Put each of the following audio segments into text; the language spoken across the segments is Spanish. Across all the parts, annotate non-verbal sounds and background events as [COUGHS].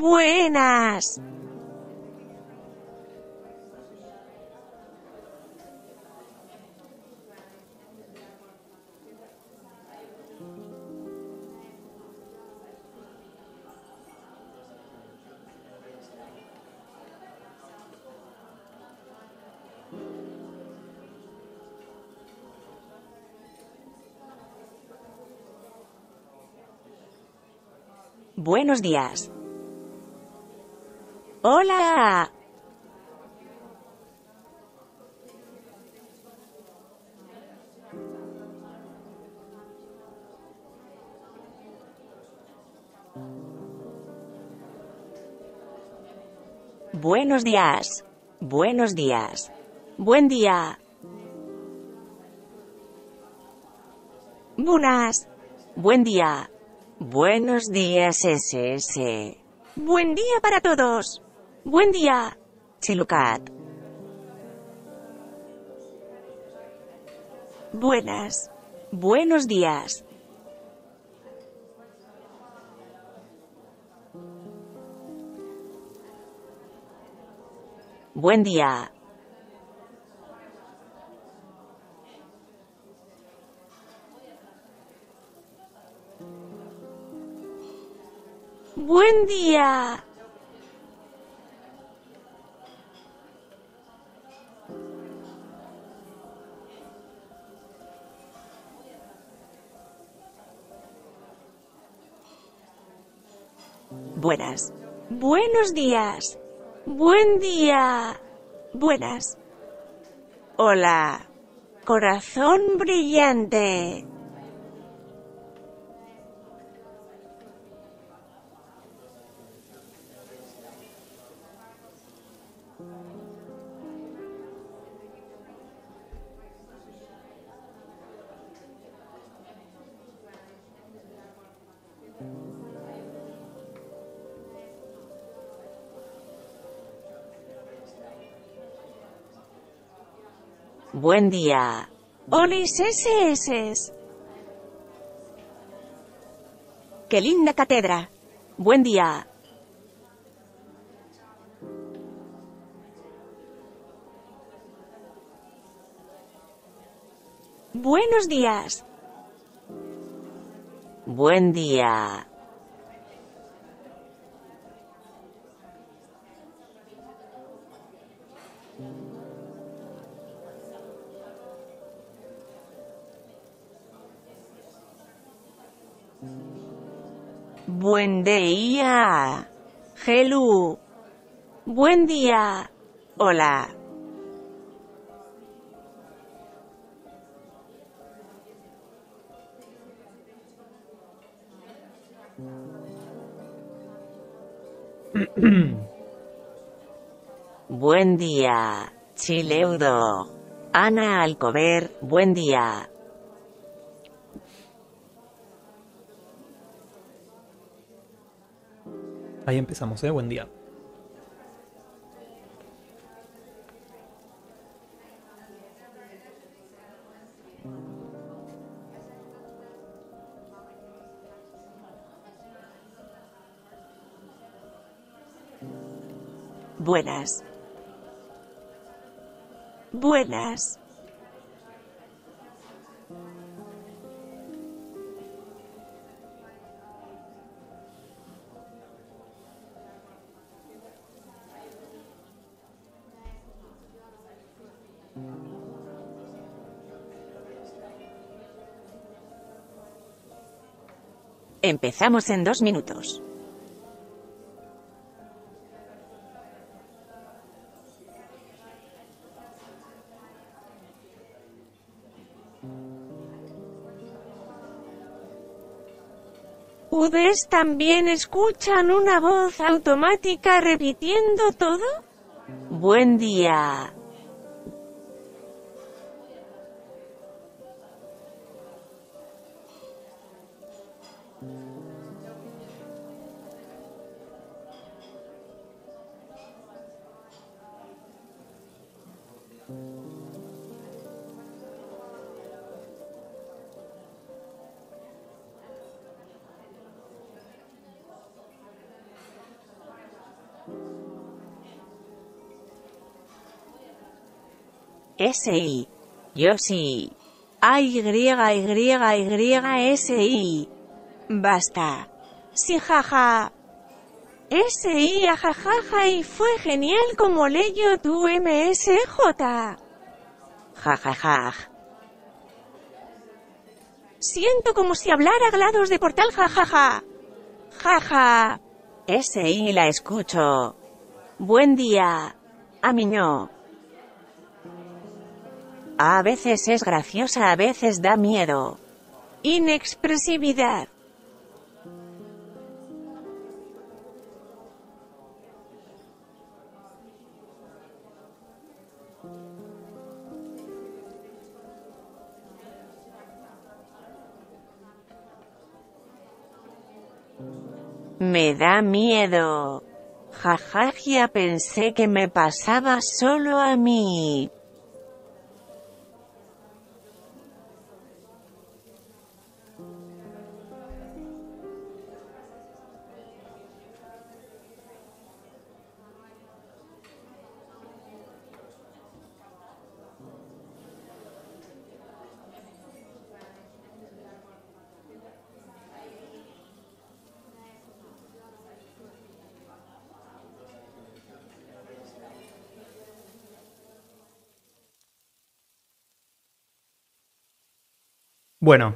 Buenas. Buenos días. Hola. Buenos días. Buenos días. Buen día. Buenas. Buen día. Buenos días, SS. Buen día para todos. Buen día, Chilucat. Buenas. Buenos días. Buen día. Buen día. Buenos días. Buen día. Buenas. Hola. Corazón brillante. buen día. Olis Qué linda cátedra. Buen día. Buenos días. Buen día. Buen día. Hello. Buen día. Hola. [CLEARS THROAT] buen día, Chileudo. Ana Alcover, buen día. Ahí empezamos, ¿eh? Buen día. Buenas. Buenas. Empezamos en dos minutos. ¿Ustedes también escuchan una voz automática repitiendo todo? Buen día. S. I. Yo sí. A griega y griega y griega S. I. Basta. Sí, jaja. Ese y jajaja y fue genial como leyó tu MSJ. Jajaja. Siento como si hablara GLaDOS de portal jajaja. Jaja. Ese y la escucho. Buen día. A miño. A veces es graciosa, a veces da miedo. Inexpresividad. Me da miedo. Jajaja pensé que me pasaba solo a mí. Bueno,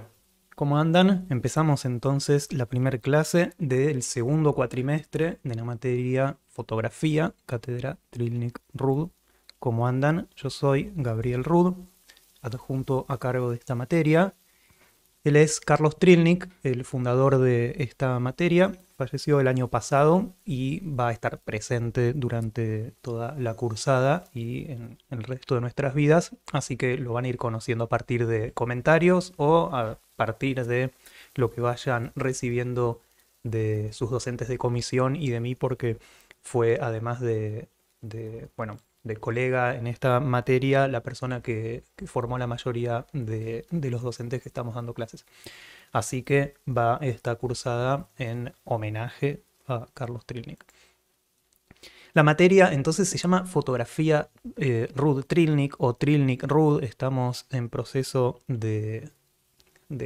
¿cómo andan? Empezamos entonces la primera clase del segundo cuatrimestre de la materia Fotografía, Cátedra Trilnik Rud. ¿Cómo andan? Yo soy Gabriel Rud, adjunto a cargo de esta materia. Él es Carlos Trilnik, el fundador de esta materia, falleció el año pasado y va a estar presente durante toda la cursada y en el resto de nuestras vidas, así que lo van a ir conociendo a partir de comentarios o a partir de lo que vayan recibiendo de sus docentes de comisión y de mí porque fue además de, bueno, de colega en esta materia, la persona que, formó la mayoría de los docentes que estamos dando clases. Así que va esta cursada en homenaje a Carlos Trilnik. La materia entonces se llama fotografía eh, Rud Trilnik o Trilnik Rud. Estamos en proceso de,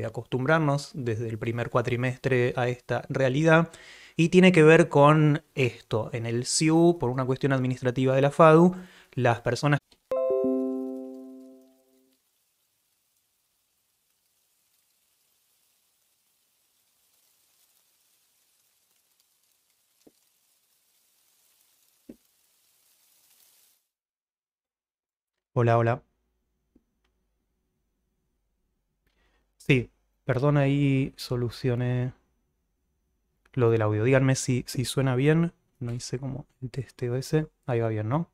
acostumbrarnos desde el primer cuatrimestre a esta realidad. Y tiene que ver con esto. En el SIU, por una cuestión administrativa de la FADU, las personas Hola, hola. Sí, perdón, ahí solucioné lo del audio. Díganme si, suena bien. No hice como el testeo ese. Ahí va bien, ¿no?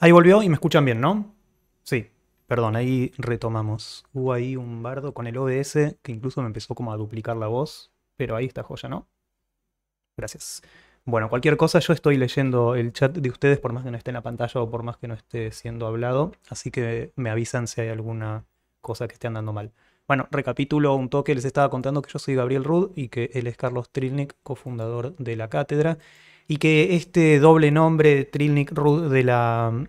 Ahí volvió y me escuchan bien, ¿no? Sí. Perdón, ahí retomamos. Hubo ahí un bardo con el OBS que incluso me empezó como a duplicar la voz, pero ahí está joya, ¿no? Gracias. Bueno, cualquier cosa, yo estoy leyendo el chat de ustedes por más que no esté en la pantalla o por más que no esté siendo hablado, así que me avisan si hay alguna cosa que esté andando mal. Bueno, recapitulo un toque, les estaba contando que yo soy Gabriel Rudd y que él es Carlos Trilnik, cofundador de la cátedra, y que este doble nombre Trilnik Rudd de la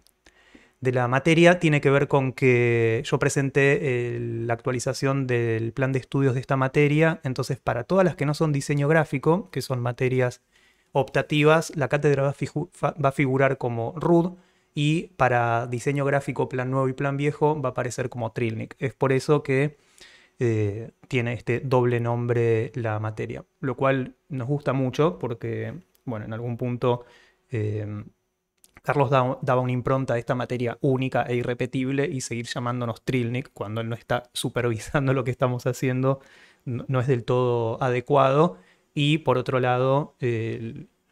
de la materia tiene que ver con que yo presenté la actualización del plan de estudios de esta materia, entonces para todas las que no son diseño gráfico, que son materias optativas, la cátedra va a, figurar como RUD y para diseño gráfico plan nuevo y plan viejo va a aparecer como Trilnik. Es por eso que eh, tiene este doble nombre la materia, lo cual nos gusta mucho porque, bueno, en algún punto... Eh, Carlos daba una impronta a esta materia única e irrepetible y seguir llamándonos Trilnik cuando él no está supervisando lo que estamos haciendo no, es del todo adecuado. Y por otro lado,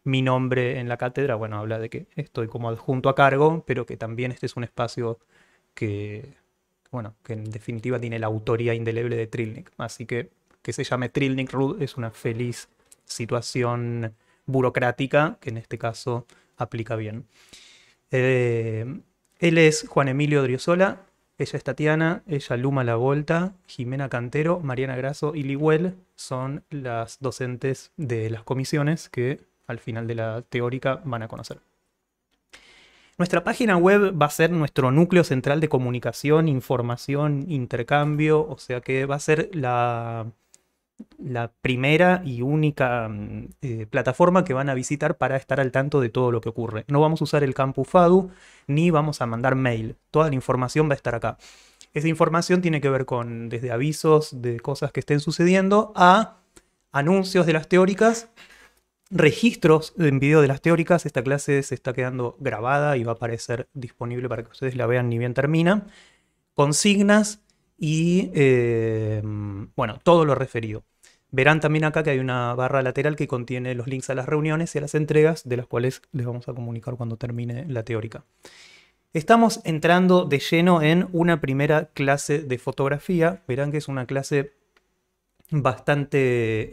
mi nombre en la cátedra, bueno, habla de que estoy como adjunto a cargo, pero que también este es un espacio que, bueno, que en definitiva tiene la autoría indeleble de Trilnik. Así que que se llame Trilnik Rud es una feliz situación burocrática, que en este caso aplica bien. Eh, él es Juan Emilio Driosola, ella es Tatiana, ella Luma La Jimena Cantero, Mariana Graso y Liguel son las docentes de las comisiones que al final de la teórica van a conocer. Nuestra página web va a ser nuestro núcleo central de comunicación, información, intercambio, o sea que va a ser la, la primera y única mm, eh, plataforma que van a visitar para estar al tanto de todo lo que ocurre. No vamos a usar el campus FADU ni vamos a mandar mail. Toda la información va a estar acá. Esa información tiene que ver con desde avisos de cosas que estén sucediendo a anuncios de las teóricas, registros en video de las teóricas. Esta clase se está quedando grabada y va a aparecer disponible para que ustedes la vean ni bien termina. Consignas y, eh, mm, bueno, todo lo referido. Verán también acá que hay una barra lateral que contiene los links a las reuniones y a las entregas, de las cuales les vamos a comunicar cuando termine la teórica. Estamos entrando de lleno en una primera clase de fotografía. Verán que es una clase bastante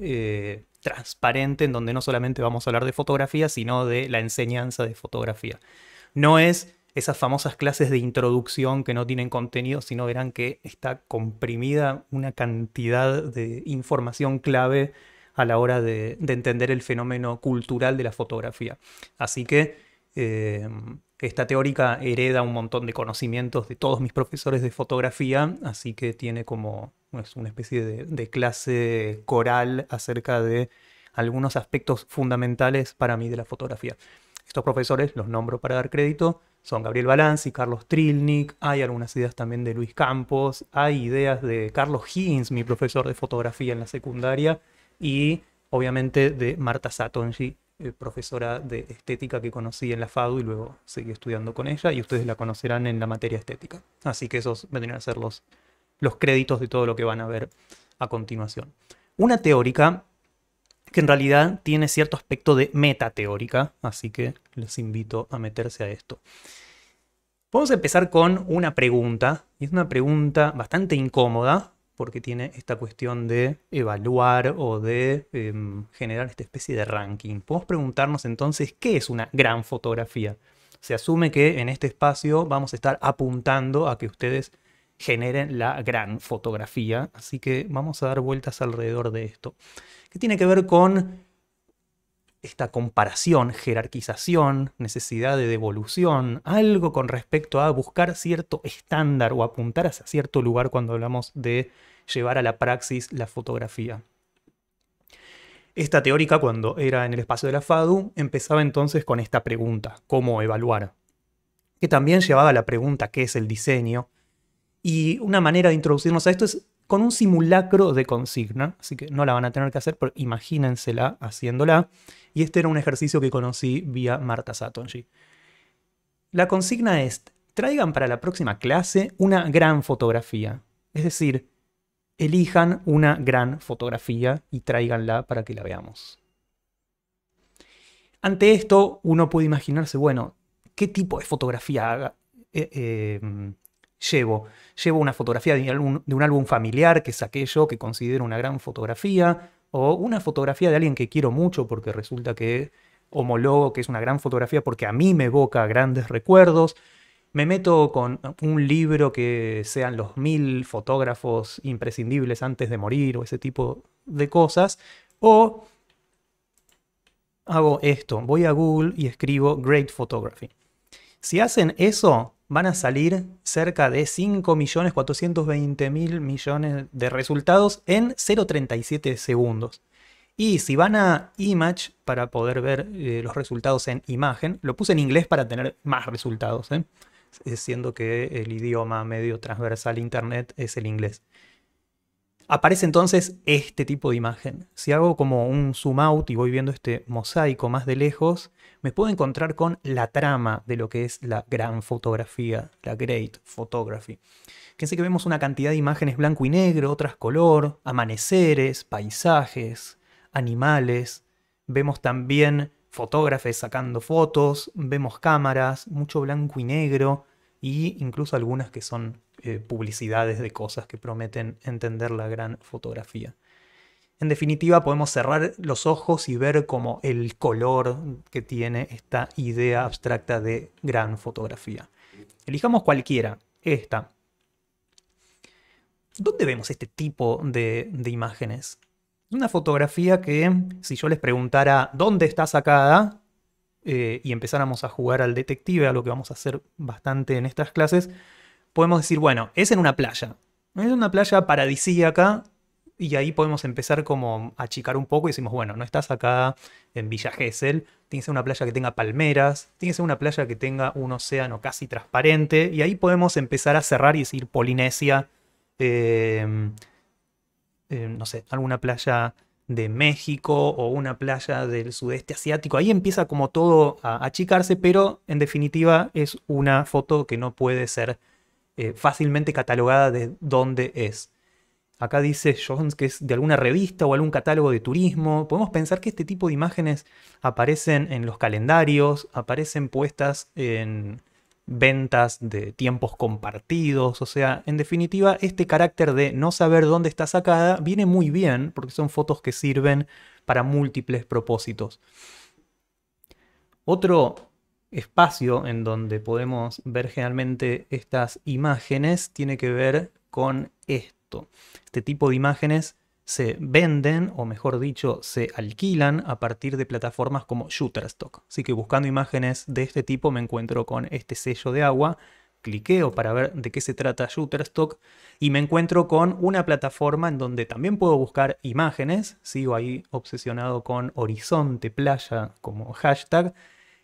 eh, transparente, en donde no solamente vamos a hablar de fotografía, sino de la enseñanza de fotografía. No es esas famosas clases de introducción que no tienen contenido, sino verán que está comprimida una cantidad de información clave a la hora de, entender el fenómeno cultural de la fotografía. Así que eh, esta teórica hereda un montón de conocimientos de todos mis profesores de fotografía, así que tiene como pues, una especie de clase coral acerca de algunos aspectos fundamentales para mí de la fotografía. Estos profesores los nombro para dar crédito son Gabriel y Carlos Trilnik, hay algunas ideas también de Luis Campos, hay ideas de Carlos Higgins, mi profesor de fotografía en la secundaria, y obviamente de Marta Satonji, eh, profesora de estética que conocí en la FADU y luego seguí estudiando con ella, y ustedes la conocerán en la materia estética. Así que esos vendrían a ser los, los créditos de todo lo que van a ver a continuación. Una teórica que en realidad tiene cierto aspecto de meta teórica, así que les invito a meterse a esto. Vamos a empezar con una pregunta, y es una pregunta bastante incómoda, porque tiene esta cuestión de evaluar o de em, generar esta especie de ranking. Podemos preguntarnos entonces qué es una gran fotografía. Se asume que en este espacio vamos a estar apuntando a que ustedes generen la gran fotografía. Así que vamos a dar vueltas alrededor de esto. ¿Qué tiene que ver con esta comparación, jerarquización, necesidad de devolución, algo con respecto a buscar cierto estándar o apuntar hacia cierto lugar cuando hablamos de llevar a la praxis la fotografía. Esta teórica, cuando era en el espacio de la FADU, empezaba entonces con esta pregunta, ¿cómo evaluar? Que también llevaba la pregunta, ¿qué es el diseño? Y una manera de introducirnos a esto es con un simulacro de consigna, así que no la van a tener que hacer, pero imagínensela haciéndola. Y este era un ejercicio que conocí vía Marta Satonji. La consigna es, traigan para la próxima clase una gran fotografía. Es decir, elijan una gran fotografía y tráiganla para que la veamos. Ante esto, uno puede imaginarse, bueno, ¿qué tipo de fotografía haga? Eh, eh, llevo? Llevo una fotografía de un, de un álbum familiar que saqué yo, que considero una gran fotografía, o una fotografía de alguien que quiero mucho porque resulta que homologo que es una gran fotografía porque a mí me evoca grandes recuerdos. Me meto con un libro que sean los mil fotógrafos imprescindibles antes de morir o ese tipo de cosas. O hago esto, voy a Google y escribo Great Photography. Si hacen eso, van a salir cerca de 5.420.000 millones de resultados en 0.37 segundos. Y si van a Image para poder ver eh, los resultados en imagen, lo puse en inglés para tener más resultados, ¿eh? siendo que el idioma medio transversal Internet es el inglés. Aparece entonces este tipo de imagen. Si hago como un zoom out y voy viendo este mosaico más de lejos, me puedo encontrar con la trama de lo que es la gran fotografía, la great photography. Fíjense que vemos una cantidad de imágenes blanco y negro, otras color, amaneceres, paisajes, animales. Vemos también fotógrafos sacando fotos, vemos cámaras, mucho blanco y negro e incluso algunas que son eh, publicidades de cosas que prometen entender la gran fotografía. En definitiva, podemos cerrar los ojos y ver como el color que tiene esta idea abstracta de gran fotografía. Elijamos cualquiera, esta. ¿Dónde vemos este tipo de, imágenes? Una fotografía que, si yo les preguntara dónde está sacada, eh, y empezáramos a jugar al detective, a lo que vamos a hacer bastante en estas clases, podemos decir, bueno, es en una playa. Es una playa paradisíaca y ahí podemos empezar como a achicar un poco y decimos, bueno, no estás acá en Villa Gesell, tiene que ser una playa que tenga palmeras, tiene que ser una playa que tenga un océano casi transparente y ahí podemos empezar a cerrar y decir Polinesia, em, em, no sé, alguna playa de México o una playa del sudeste asiático. Ahí empieza como todo a achicarse, pero en definitiva es una foto que no puede ser eh, fácilmente catalogada de dónde es. Acá dice Jones que es de alguna revista o algún catálogo de turismo. Podemos pensar que este tipo de imágenes aparecen en los calendarios, aparecen puestas en ventas de tiempos compartidos. O sea, en definitiva, este carácter de no saber dónde está sacada viene muy bien porque son fotos que sirven para múltiples propósitos. Otro espacio en donde podemos ver generalmente estas imágenes tiene que ver con esto. Este tipo de imágenes se venden, o mejor dicho, se alquilan a partir de plataformas como Shutterstock. Así que buscando imágenes de este tipo me encuentro con este sello de agua, cliqueo para ver de qué se trata Shutterstock y me encuentro con una plataforma en donde también puedo buscar imágenes, sigo ahí obsesionado con horizonte, playa como hashtag,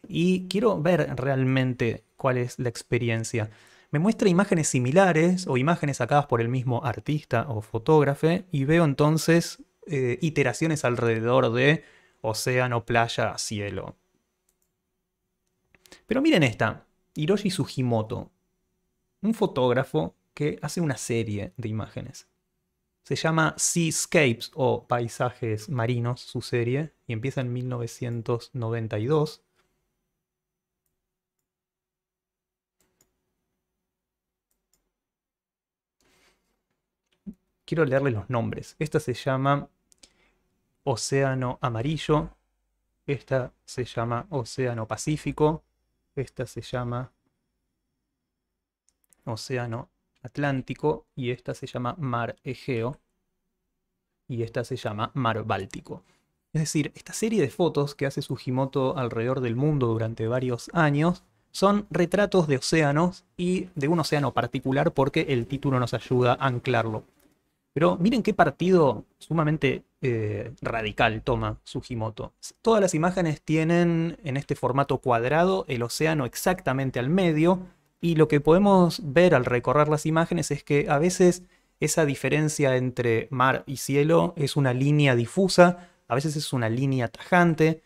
y quiero ver realmente cuál es la experiencia. Me muestra imágenes similares o imágenes sacadas por el mismo artista o fotógrafo y veo entonces eh, iteraciones alrededor de océano, playa, cielo. Pero miren esta, Hiroshi Sugimoto, un fotógrafo que hace una serie de imágenes. Se llama Seascapes o Paisajes Marinos, su serie, y empieza en 1992. quiero leerles los nombres. Esta se llama Océano Amarillo, esta se llama Océano Pacífico, esta se llama Océano Atlántico y esta se llama Mar Egeo y esta se llama Mar Báltico. Es decir, esta serie de fotos que hace Sugimoto alrededor del mundo durante varios años son retratos de océanos y de un océano particular porque el título nos ayuda a anclarlo. Pero miren qué partido sumamente eh, radical toma Sugimoto. Todas las imágenes tienen en este formato cuadrado el océano exactamente al medio y lo que podemos ver al recorrer las imágenes es que a veces esa diferencia entre mar y cielo es una línea difusa, a veces es una línea tajante,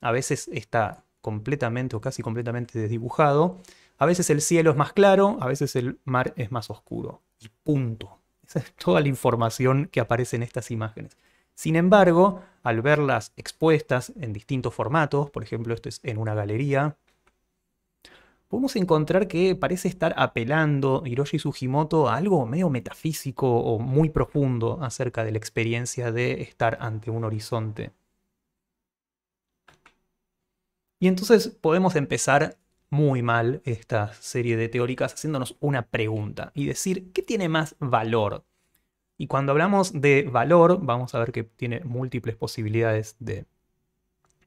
a veces está completamente o casi completamente desdibujado, a veces el cielo es más claro, a veces el mar es más oscuro. Y punto. Esa es toda la información que aparece en estas imágenes. Sin embargo, al verlas expuestas en distintos formatos, por ejemplo, esto es en una galería, podemos encontrar que parece estar apelando Hiroshi Sugimoto a algo medio metafísico o muy profundo acerca de la experiencia de estar ante un horizonte. Y entonces podemos empezar muy mal esta serie de teóricas haciéndonos una pregunta y decir, ¿qué tiene más valor? Y cuando hablamos de valor, vamos a ver que tiene múltiples posibilidades de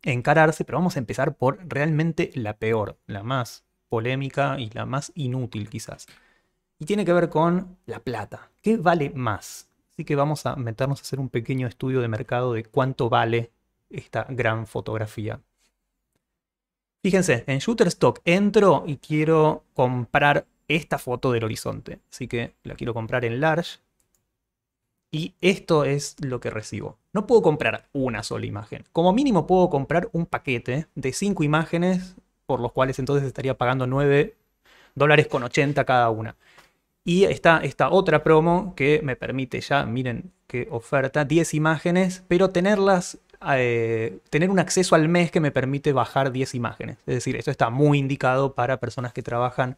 encararse, pero vamos a empezar por realmente la peor, la más polémica y la más inútil quizás. Y tiene que ver con la plata. ¿Qué vale más? Así que vamos a meternos a hacer un pequeño estudio de mercado de cuánto vale esta gran fotografía Fíjense, en Stock entro y quiero comprar esta foto del horizonte. Así que la quiero comprar en large. Y esto es lo que recibo. No puedo comprar una sola imagen. Como mínimo puedo comprar un paquete de 5 imágenes, por los cuales entonces estaría pagando 9 dólares con 80 cada una. Y está esta otra promo que me permite ya, miren qué oferta, 10 imágenes, pero tenerlas eh, tener un acceso al mes que me permite bajar 10 imágenes. Es decir, esto está muy indicado para personas que trabajan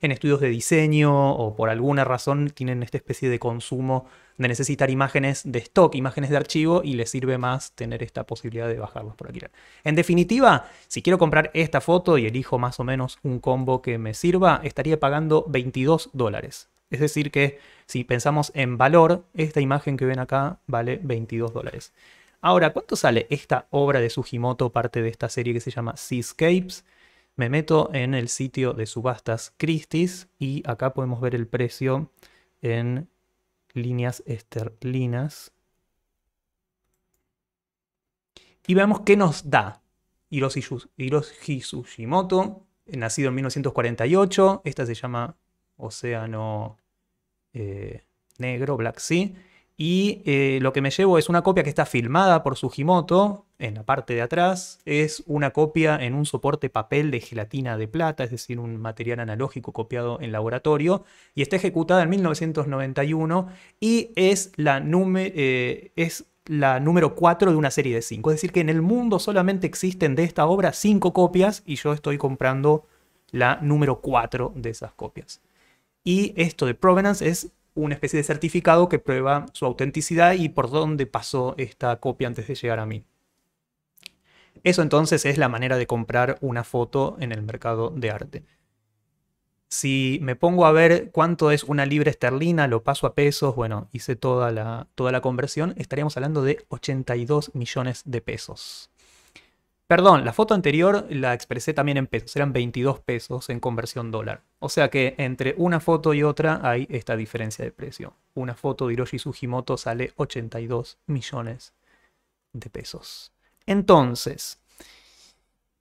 en estudios de diseño o por alguna razón tienen esta especie de consumo de necesitar imágenes de stock, imágenes de archivo y les sirve más tener esta posibilidad de bajarlos por aquí. En definitiva, si quiero comprar esta foto y elijo más o menos un combo que me sirva, estaría pagando 22 dólares. Es decir que si pensamos en valor, esta imagen que ven acá vale 22 dólares. Ahora, ¿cuánto sale esta obra de Sugimoto, parte de esta serie que se llama Seascapes? Me meto en el sitio de subastas Christie's y acá podemos ver el precio en líneas esterlinas. Y veamos qué nos da Hiroshi, Hiroshi nacido en 1948. Esta se llama Océano eh, Negro, Black Sea y eh, lo que me llevo es una copia que está filmada por Sugimoto en la parte de atrás. Es una copia en un soporte papel de gelatina de plata, es decir, un material analógico copiado en laboratorio. Y está ejecutada en 1991 y es la, eh, es la número 4 de una serie de 5. Es decir, que en el mundo solamente existen de esta obra 5 copias y yo estoy comprando la número 4 de esas copias. Y esto de Provenance es una especie de certificado que prueba su autenticidad y por dónde pasó esta copia antes de llegar a mí. Eso entonces es la manera de comprar una foto en el mercado de arte. Si me pongo a ver cuánto es una libra esterlina, lo paso a pesos, bueno, hice toda la, toda la conversión, estaríamos hablando de 82 millones de pesos. Perdón, la foto anterior la expresé también en pesos, eran 22 pesos en conversión dólar. O sea que entre una foto y otra hay esta diferencia de precio. Una foto de Hiroshi Sugimoto sale 82 millones de pesos. Entonces,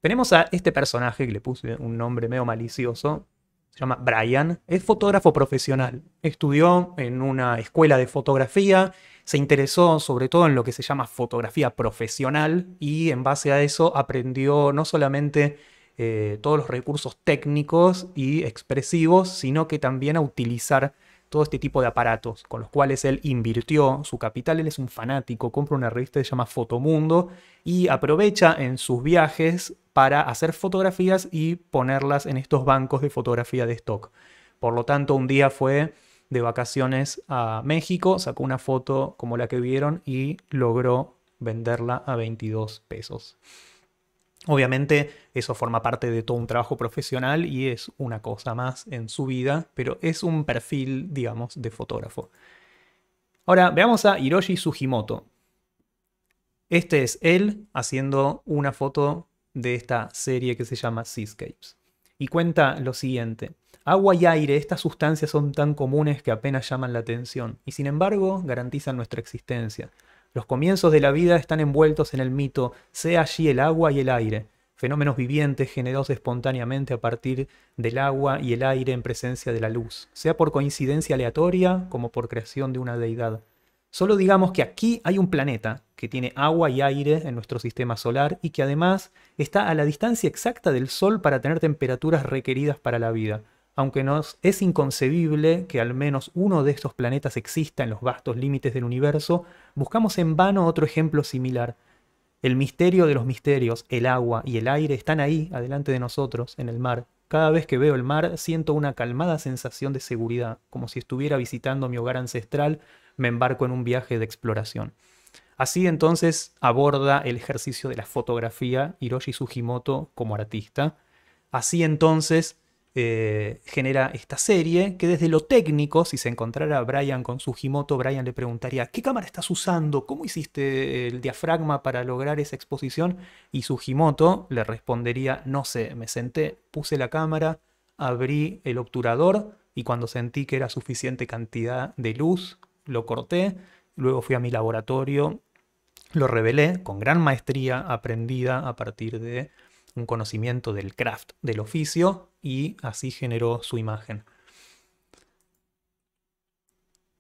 tenemos a este personaje que le puse un nombre medio malicioso, se llama Brian, es fotógrafo profesional. Estudió en una escuela de fotografía, se interesó sobre todo en lo que se llama fotografía profesional y en base a eso aprendió no solamente eh, todos los recursos técnicos y expresivos, sino que también a utilizar todo este tipo de aparatos con los cuales él invirtió su capital. Él es un fanático, compra una revista que se llama Fotomundo y aprovecha en sus viajes para hacer fotografías y ponerlas en estos bancos de fotografía de stock. Por lo tanto, un día fue de vacaciones a México, sacó una foto como la que vieron y logró venderla a 22 pesos. Obviamente eso forma parte de todo un trabajo profesional y es una cosa más en su vida, pero es un perfil, digamos, de fotógrafo. Ahora veamos a Hiroshi Sugimoto. Este es él haciendo una foto de esta serie que se llama Seascapes. Y cuenta lo siguiente. Agua y aire, estas sustancias son tan comunes que apenas llaman la atención, y sin embargo garantizan nuestra existencia. Los comienzos de la vida están envueltos en el mito, sea allí el agua y el aire, fenómenos vivientes generados espontáneamente a partir del agua y el aire en presencia de la luz, sea por coincidencia aleatoria como por creación de una deidad. Solo digamos que aquí hay un planeta que tiene agua y aire en nuestro sistema solar y que además está a la distancia exacta del Sol para tener temperaturas requeridas para la vida aunque nos es inconcebible que al menos uno de estos planetas exista en los vastos límites del universo, buscamos en vano otro ejemplo similar. El misterio de los misterios, el agua y el aire están ahí, adelante de nosotros, en el mar. Cada vez que veo el mar siento una calmada sensación de seguridad, como si estuviera visitando mi hogar ancestral, me embarco en un viaje de exploración. Así entonces aborda el ejercicio de la fotografía Hiroshi Sugimoto como artista. Así entonces eh, genera esta serie, que desde lo técnico, si se encontrara Brian con Sugimoto, Brian le preguntaría, ¿qué cámara estás usando? ¿Cómo hiciste el diafragma para lograr esa exposición? Y Sugimoto le respondería, no sé, me senté, puse la cámara, abrí el obturador y cuando sentí que era suficiente cantidad de luz, lo corté, luego fui a mi laboratorio, lo revelé con gran maestría aprendida a partir de un conocimiento del craft, del oficio, y así generó su imagen.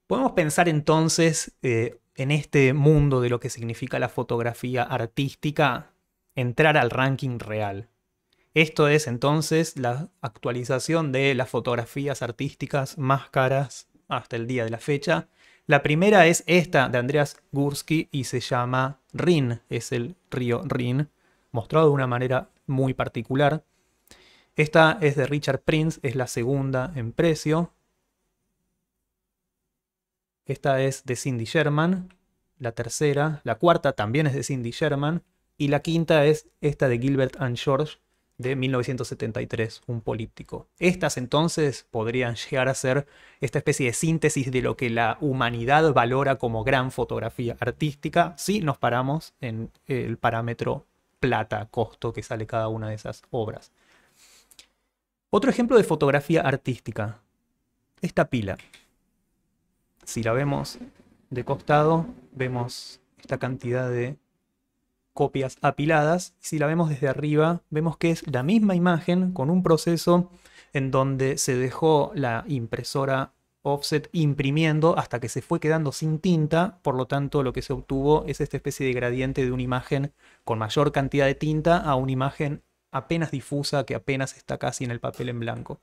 Podemos pensar entonces eh, en este mundo de lo que significa la fotografía artística, entrar al ranking real. Esto es entonces la actualización de las fotografías artísticas más caras hasta el día de la fecha. La primera es esta de Andreas Gursky y se llama Rin, es el río Rin, mostrado de una manera muy particular. Esta es de Richard Prince, es la segunda en precio. Esta es de Cindy Sherman. La tercera, la cuarta también es de Cindy Sherman. Y la quinta es esta de Gilbert and George de 1973, un políptico. Estas entonces podrían llegar a ser esta especie de síntesis de lo que la humanidad valora como gran fotografía artística si nos paramos en el parámetro plata, costo que sale cada una de esas obras. Otro ejemplo de fotografía artística. Esta pila. Si la vemos de costado, vemos esta cantidad de copias apiladas. Si la vemos desde arriba, vemos que es la misma imagen con un proceso en donde se dejó la impresora offset imprimiendo hasta que se fue quedando sin tinta, por lo tanto lo que se obtuvo es esta especie de gradiente de una imagen con mayor cantidad de tinta a una imagen apenas difusa, que apenas está casi en el papel en blanco.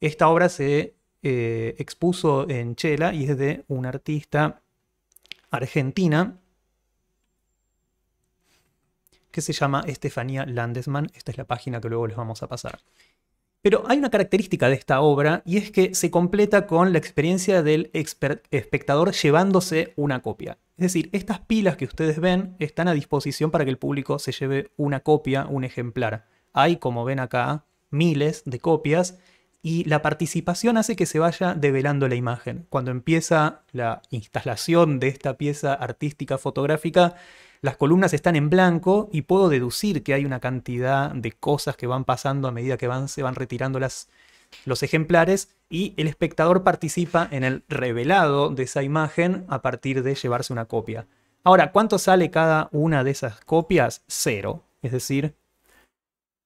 Esta obra se eh, expuso en Chela y es de una artista argentina que se llama Estefanía Landesman. Esta es la página que luego les vamos a pasar. Pero hay una característica de esta obra y es que se completa con la experiencia del espectador llevándose una copia. Es decir, estas pilas que ustedes ven están a disposición para que el público se lleve una copia, un ejemplar. Hay, como ven acá, miles de copias y la participación hace que se vaya develando la imagen. Cuando empieza la instalación de esta pieza artística fotográfica, las columnas están en blanco y puedo deducir que hay una cantidad de cosas que van pasando a medida que se van retirando los ejemplares y el espectador participa en el revelado de esa imagen a partir de llevarse una copia. Ahora, ¿cuánto sale cada una de esas copias? Cero. Es decir,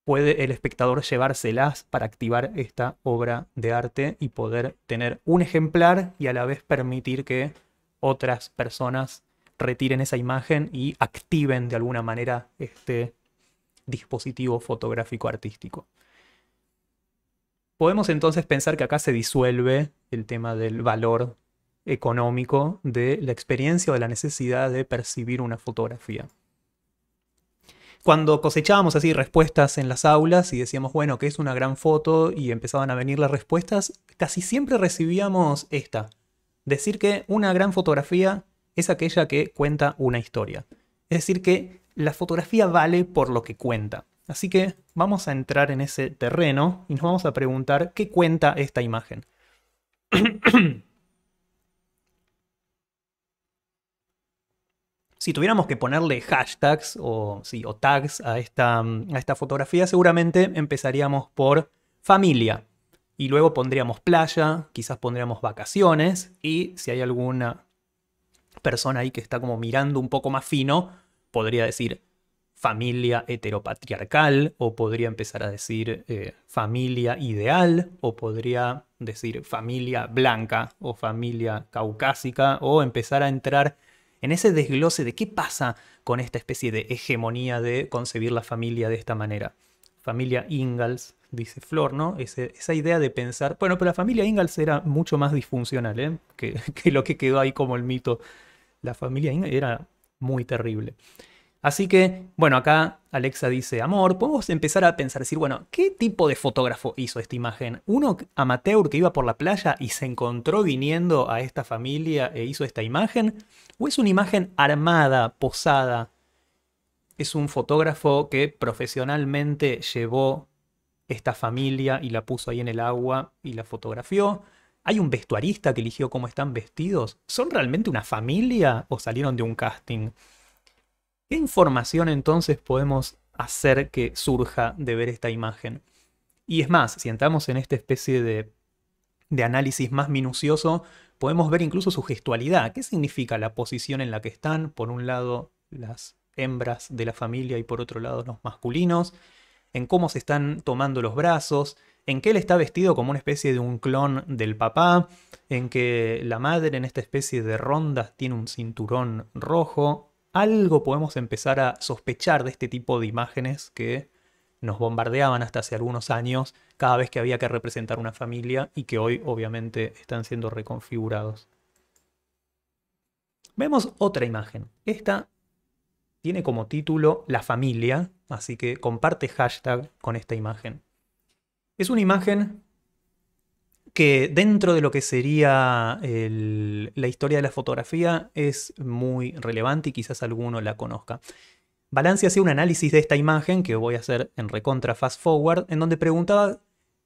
puede el espectador llevárselas para activar esta obra de arte y poder tener un ejemplar y a la vez permitir que otras personas retiren esa imagen y activen de alguna manera este dispositivo fotográfico artístico. Podemos entonces pensar que acá se disuelve el tema del valor económico de la experiencia o de la necesidad de percibir una fotografía. Cuando cosechábamos así respuestas en las aulas y decíamos, bueno, que es una gran foto y empezaban a venir las respuestas, casi siempre recibíamos esta. Decir que una gran fotografía es aquella que cuenta una historia. Es decir, que la fotografía vale por lo que cuenta. Así que vamos a entrar en ese terreno y nos vamos a preguntar qué cuenta esta imagen. [CLEARS THROAT] si tuviéramos que ponerle hashtags o, tags a esta fotografía, seguramente empezaríamos por familia. Y luego pondríamos playa, quizás pondríamos vacaciones. Y si hay alguna persona ahí que está como mirando un poco más fino, podría decir familia heteropatriarcal, o podría empezar a decir eh, familia ideal, o podría decir familia blanca o familia caucásica, o empezar a entrar en ese desglose de qué pasa con esta especie de hegemonía de concebir la familia de esta manera. Familia Ingalls, dice Flor, ¿no? esa idea de pensar, bueno, pero la familia Ingalls era mucho más disfuncional ¿eh? que [LAUGHS] lo que quedó ahí como el mito la familia era muy terrible. Así que, bueno, acá Alexa dice, amor, podemos empezar a pensar, decir, bueno, ¿qué tipo de fotógrafo hizo esta imagen? ¿Uno amateur que iba por la playa y se encontró viniendo a esta familia e hizo esta imagen? ¿O es una imagen armada, posada? Es un fotógrafo que profesionalmente llevó esta familia y la puso ahí en el agua y la fotografió. ¿Hay un vestuarista que eligió cómo están vestidos? ¿Son realmente una familia o salieron de un casting? ¿Qué información entonces podemos hacer que surja de ver esta imagen? Y es más, si entramos en esta especie de, de análisis más minucioso, podemos ver incluso su gestualidad. ¿Qué significa la posición en la que están? Por un lado, las hembras de la familia y por otro lado, los masculinos. En cómo se están tomando los brazos, en que él está vestido como una especie de un clon del papá, en que la madre en esta especie de rondas tiene un cinturón rojo. Algo podemos empezar a sospechar de este tipo de imágenes que nos bombardeaban hasta hace algunos años cada vez que había que representar una familia y que hoy obviamente están siendo reconfigurados. Vemos otra imagen. Esta tiene como título La familia, así que comparte hashtag con esta imagen. Es una imagen que dentro de lo que sería la historia de la fotografía es muy relevante y quizás alguno la conozca. Balance hacía un análisis de esta imagen que voy a hacer en recontra fast forward, en donde preguntaba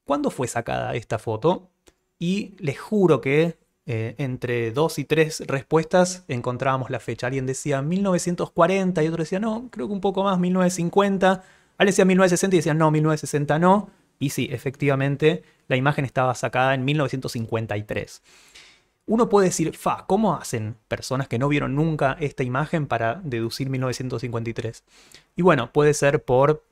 cuándo fue sacada esta foto y les juro que eh, entre dos y tres respuestas encontrábamos la fecha. Alguien decía 1940 y otro decía no, creo que un poco más, 1950. Alguien decía 1960 y decían no, 1960 no. Y sí, efectivamente, la imagen estaba sacada en 1953. Uno puede decir, fa, ¿cómo hacen personas que no vieron nunca esta imagen para deducir 1953? Y bueno, puede ser por,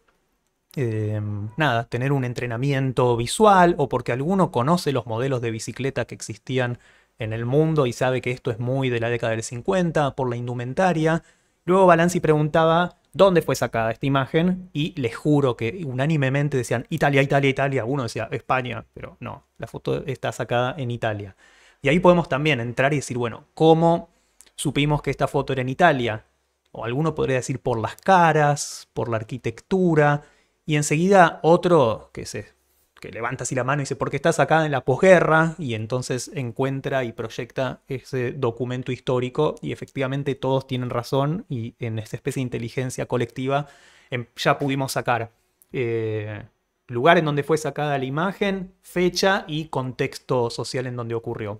em, nada, tener un entrenamiento visual o porque alguno conoce los modelos de bicicleta que existían en el mundo y sabe que esto es muy de la década del 50, por la indumentaria. Luego Balanci preguntaba dónde fue sacada esta imagen y les juro que unánimemente decían Italia, Italia, Italia. Uno decía España, pero no, la foto está sacada en Italia. Y ahí podemos también entrar y decir, bueno, ¿cómo supimos que esta foto era en Italia? O alguno podría decir por las caras, por la arquitectura. Y enseguida otro que se que levanta así la mano y dice, porque estás acá en la posguerra, y entonces encuentra y proyecta ese documento histórico, y efectivamente todos tienen razón, y en esta especie de inteligencia colectiva em, ya pudimos sacar eh, lugar en donde fue sacada la imagen, fecha y contexto social en donde ocurrió.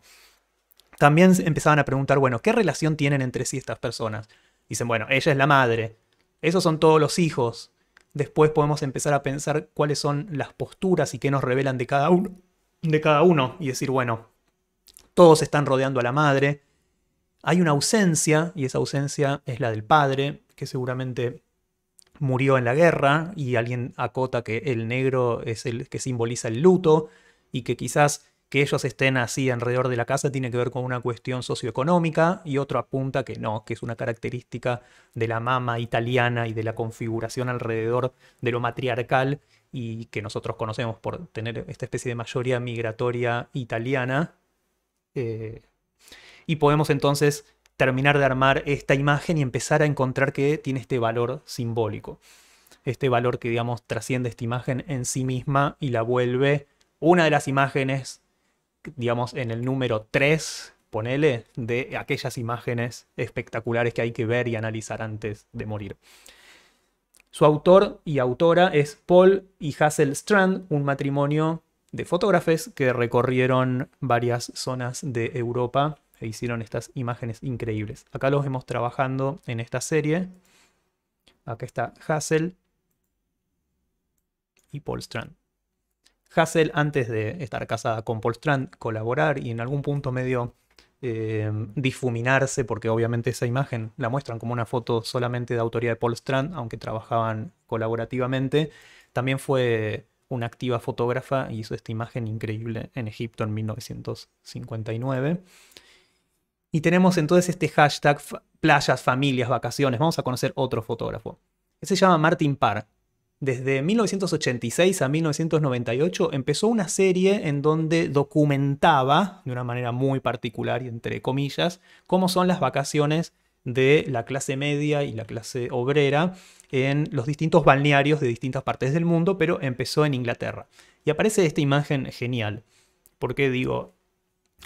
También empezaban a preguntar, bueno, ¿qué relación tienen entre sí estas personas? Dicen, bueno, ella es la madre, esos son todos los hijos, Después podemos empezar a pensar cuáles son las posturas y qué nos revelan de cada uno, de cada uno y decir, bueno, todos están rodeando a la madre. Hay una ausencia, y esa ausencia es la del padre, que seguramente murió en la guerra, y alguien acota que el negro es el que simboliza el luto, y que quizás que ellos estén así alrededor de la casa tiene que ver con una cuestión socioeconómica y otro apunta que no, que es una característica de la mama italiana y de la configuración alrededor de lo matriarcal y que nosotros conocemos por tener esta especie de mayoría migratoria italiana. Eh, y podemos entonces terminar de armar esta imagen y empezar a encontrar que tiene este valor simbólico. Este valor que, digamos, trasciende esta imagen en sí misma y la vuelve una de las imágenes digamos, en el número 3, ponele, de aquellas imágenes espectaculares que hay que ver y analizar antes de morir. Su autor y autora es Paul y Hassel Strand, un matrimonio de fotógrafos que recorrieron varias zonas de Europa e hicieron estas imágenes increíbles. Acá los vemos trabajando en esta serie. Acá está Hassel y Paul Strand. Hassel, antes de estar casada con Paul Strand, colaborar y en algún punto medio eh, difuminarse, porque obviamente esa imagen la muestran como una foto solamente de autoría de Paul Strand, aunque trabajaban colaborativamente. También fue una activa fotógrafa y hizo esta imagen increíble en Egipto en 1959. Y tenemos entonces este hashtag playas, familias, vacaciones. Vamos a conocer otro fotógrafo. Ese se llama Martin Parr. Desde 1986 a 1998 empezó una serie en donde documentaba, de una manera muy particular y entre comillas, cómo son las vacaciones de la clase media y la clase obrera en los distintos balnearios de distintas partes del mundo, pero empezó en Inglaterra. Y aparece esta imagen genial. ¿Por qué digo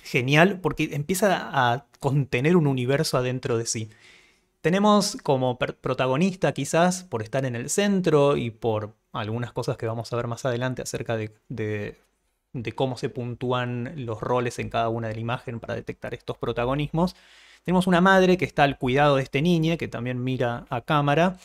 genial? Porque empieza a contener un universo adentro de sí. Tenemos como protagonista quizás, por estar en el centro y por algunas cosas que vamos a ver más adelante acerca de, cómo se puntúan los roles en cada una de la imagen para detectar estos protagonismos, tenemos una madre que está al cuidado de este niño, que también mira a cámara.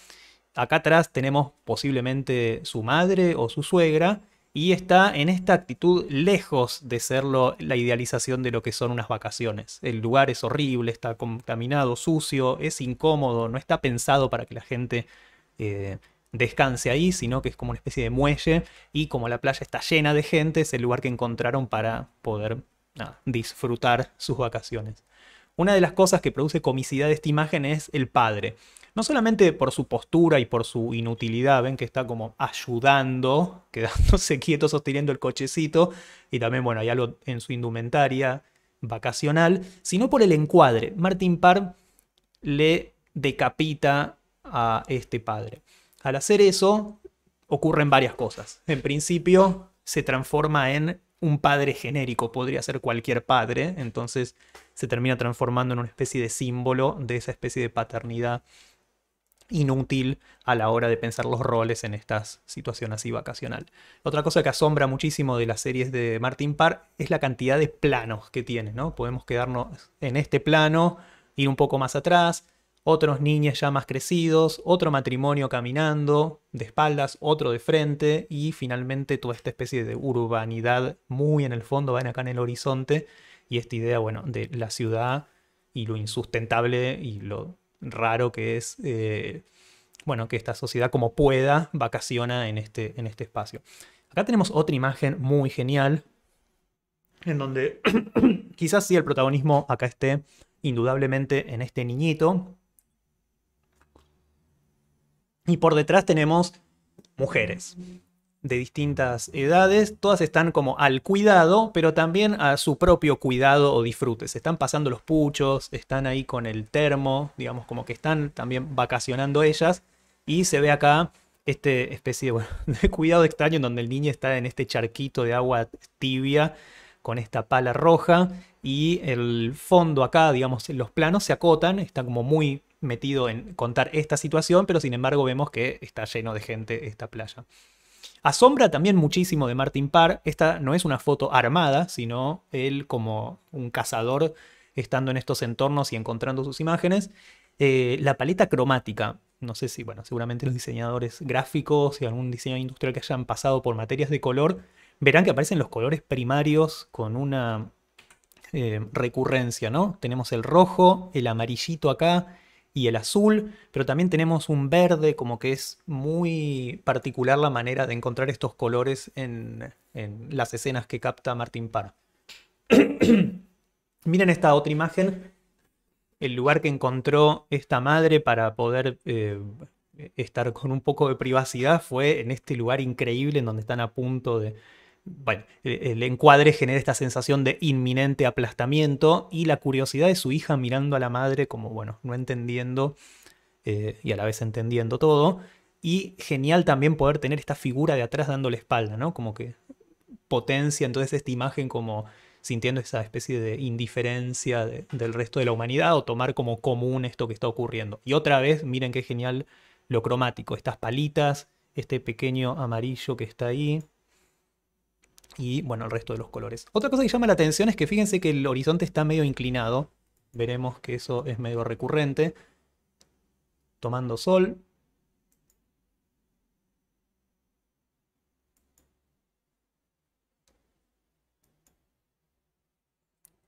Acá atrás tenemos posiblemente su madre o su suegra y está en esta actitud lejos de serlo la idealización de lo que son unas vacaciones. El lugar es horrible, está contaminado, sucio, es incómodo, no está pensado para que la gente eh, descanse ahí, sino que es como una especie de muelle y como la playa está llena de gente, es el lugar que encontraron para poder disfrutar sus vacaciones. Una de las cosas que produce comicidad de esta imagen es el padre no solamente por su postura y por su inutilidad, ven que está como ayudando, [LAUGHS] quedándose quieto sosteniendo el cochecito, y también, bueno, hay algo en su indumentaria vacacional, sino por el encuadre. Martin Parr le decapita a este padre. Al hacer eso, ocurren varias cosas. En principio, se transforma en un padre genérico, podría ser cualquier padre, entonces se termina transformando en una especie de símbolo de esa especie de paternidad inútil a la hora de pensar los roles en estas situaciones así vacacional. Otra cosa que asombra muchísimo de las series de Martin Parr es la cantidad de planos que tiene, ¿no? Podemos quedarnos en este plano, ir un poco más atrás, otros niños ya más crecidos, otro matrimonio caminando de espaldas, otro de frente y finalmente toda esta especie de urbanidad muy en el fondo, van acá en el horizonte y esta idea, bueno, de la ciudad y lo insustentable y lo raro que es, eh, bueno, que esta sociedad como pueda vacaciona en este, en este espacio. Acá tenemos otra imagen muy genial, en donde [CLEARS THROAT] quizás sí el protagonismo acá esté indudablemente en este niñito. Y por detrás tenemos mujeres de distintas edades, todas están como al cuidado, pero también a su propio cuidado o disfrute. Se están pasando los puchos, están ahí con el termo, digamos como que están también vacacionando ellas. Y se ve acá este especie [LAUGHS] de cuidado extraño en donde el niño está en este charquito de agua tibia con esta pala roja y el fondo acá, digamos, los planos se acotan, está como muy metido en contar esta situación, pero sin embargo vemos que está lleno de gente esta playa. Asombra también muchísimo de Martin Parr, esta no es una foto armada, sino él como un cazador estando en estos entornos y encontrando sus imágenes, eh, la paleta cromática. No sé si, bueno, seguramente los diseñadores gráficos y algún diseño industrial que hayan pasado por materias de color, verán que aparecen los colores primarios con una eh, recurrencia, ¿no? Tenemos el rojo, el amarillito acá, y el azul, pero también tenemos un verde, como que es muy particular la manera de encontrar estos colores en, las escenas que capta Martín Parr. [COUGHS] Miren esta otra imagen, el lugar que encontró esta madre para poder eh, estar con un poco de privacidad fue en este lugar increíble en donde están a punto de bueno, el encuadre genera esta sensación de inminente aplastamiento y la curiosidad de su hija mirando a la madre como, bueno, no entendiendo eh, y a la vez entendiendo todo. Y genial también poder tener esta figura de atrás dándole espalda, ¿no? Como que potencia entonces esta imagen como sintiendo esa especie de indiferencia del resto de la humanidad o tomar como común esto que está ocurriendo. Y otra vez, miren qué genial lo cromático, estas palitas, este pequeño amarillo que está ahí, y bueno, el resto de los colores. Otra cosa que llama la atención es que fíjense que el horizonte está medio inclinado. Veremos que eso es medio recurrente. Tomando sol.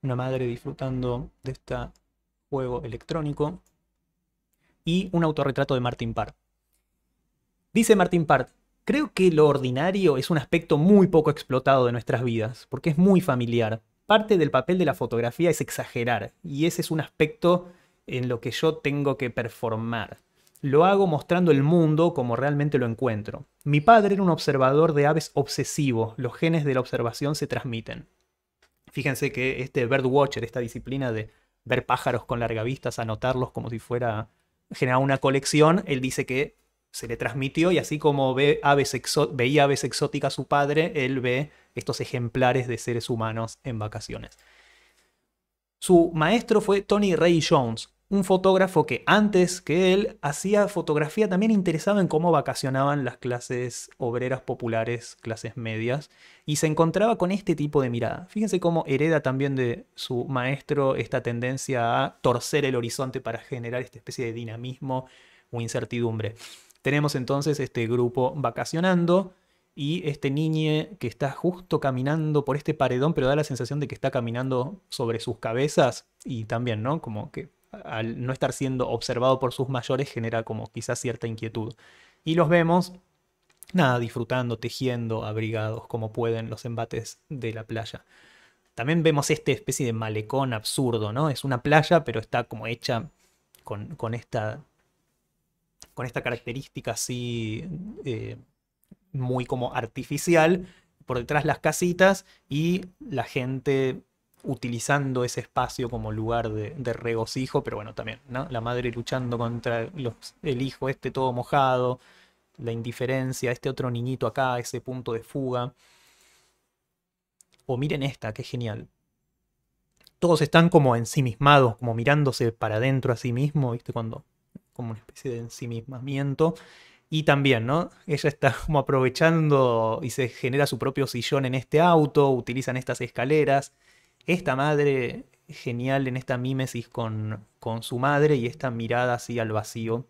Una madre disfrutando de este juego electrónico. Y un autorretrato de Martin Parr. Dice Martin Parr... Creo que lo ordinario es un aspecto muy poco explotado de nuestras vidas, porque es muy familiar. Parte del papel de la fotografía es exagerar, y ese es un aspecto en lo que yo tengo que performar. Lo hago mostrando el mundo como realmente lo encuentro. Mi padre era un observador de aves obsesivo, los genes de la observación se transmiten. Fíjense que este birdwatcher, esta disciplina de ver pájaros con larga vistas, anotarlos como si fuera generar una colección, él dice que se le transmitió y así como ve aves veía aves exóticas su padre, él ve estos ejemplares de seres humanos en vacaciones. Su maestro fue Tony Ray Jones, un fotógrafo que antes que él hacía fotografía también interesado en cómo vacacionaban las clases obreras populares, clases medias, y se encontraba con este tipo de mirada. Fíjense cómo hereda también de su maestro esta tendencia a torcer el horizonte para generar esta especie de dinamismo o incertidumbre. Tenemos entonces este grupo vacacionando y este niño que está justo caminando por este paredón, pero da la sensación de que está caminando sobre sus cabezas y también, ¿no? Como que al no estar siendo observado por sus mayores genera como quizás cierta inquietud. Y los vemos, nada, disfrutando, tejiendo, abrigados como pueden los embates de la playa. También vemos esta especie de malecón absurdo, ¿no? Es una playa, pero está como hecha con, con esta con esta característica así eh, muy como artificial, por detrás las casitas y la gente utilizando ese espacio como lugar de, regocijo, pero bueno, también, ¿no? La madre luchando contra los, el hijo este todo mojado, la indiferencia, este otro niñito acá, ese punto de fuga. O miren esta, qué genial. Todos están como ensimismados, como mirándose para adentro a sí mismo, ¿viste? Cuando como una especie de ensimismamiento. Y también, ¿no? Ella está [LAUGHS] como aprovechando y se genera su propio sillón en este auto, utilizan estas escaleras. Esta madre genial en esta mímesis con, con su madre y esta mirada así al vacío.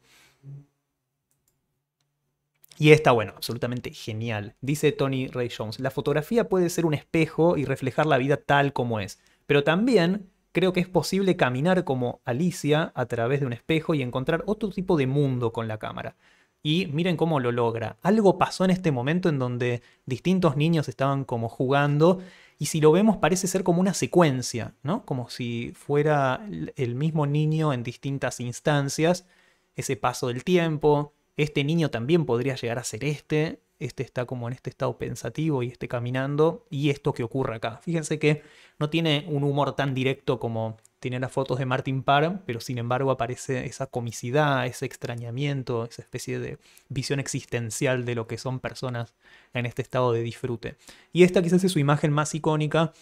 Y está, bueno, absolutamente genial. Dice Tony Ray Jones, la fotografía puede ser un espejo y reflejar la vida tal como es, pero también creo que es posible caminar como Alicia a través de un espejo y encontrar otro tipo de mundo con la cámara. Y miren cómo lo logra. Algo pasó en este momento en donde distintos niños estaban como jugando y si lo vemos parece ser como una secuencia, ¿no? Como si fuera el mismo niño en distintas instancias, ese paso del tiempo, este niño también podría llegar a ser este, este está como en este estado pensativo y este caminando, y esto que ocurre acá. Fíjense que no tiene un humor tan directo como tiene las fotos de Martin Parr, pero sin embargo aparece esa comicidad, ese extrañamiento, esa especie de visión existencial de lo que son personas en este estado de disfrute. Y esta quizás es su imagen más icónica,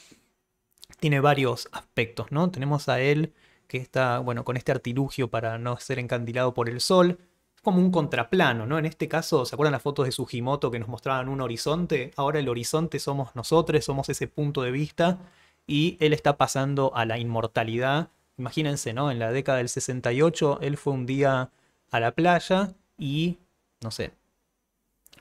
tiene varios aspectos, ¿no? Tenemos a él que está, bueno, con este artilugio para no ser encandilado por el sol, como un contraplano, ¿no? En este caso, ¿se acuerdan las fotos de Sugimoto que nos mostraban un horizonte? Ahora el horizonte somos nosotros, somos ese punto de vista y él está pasando a la inmortalidad. Imagínense, ¿no? En la década del 68 él fue un día a la playa y, no sé,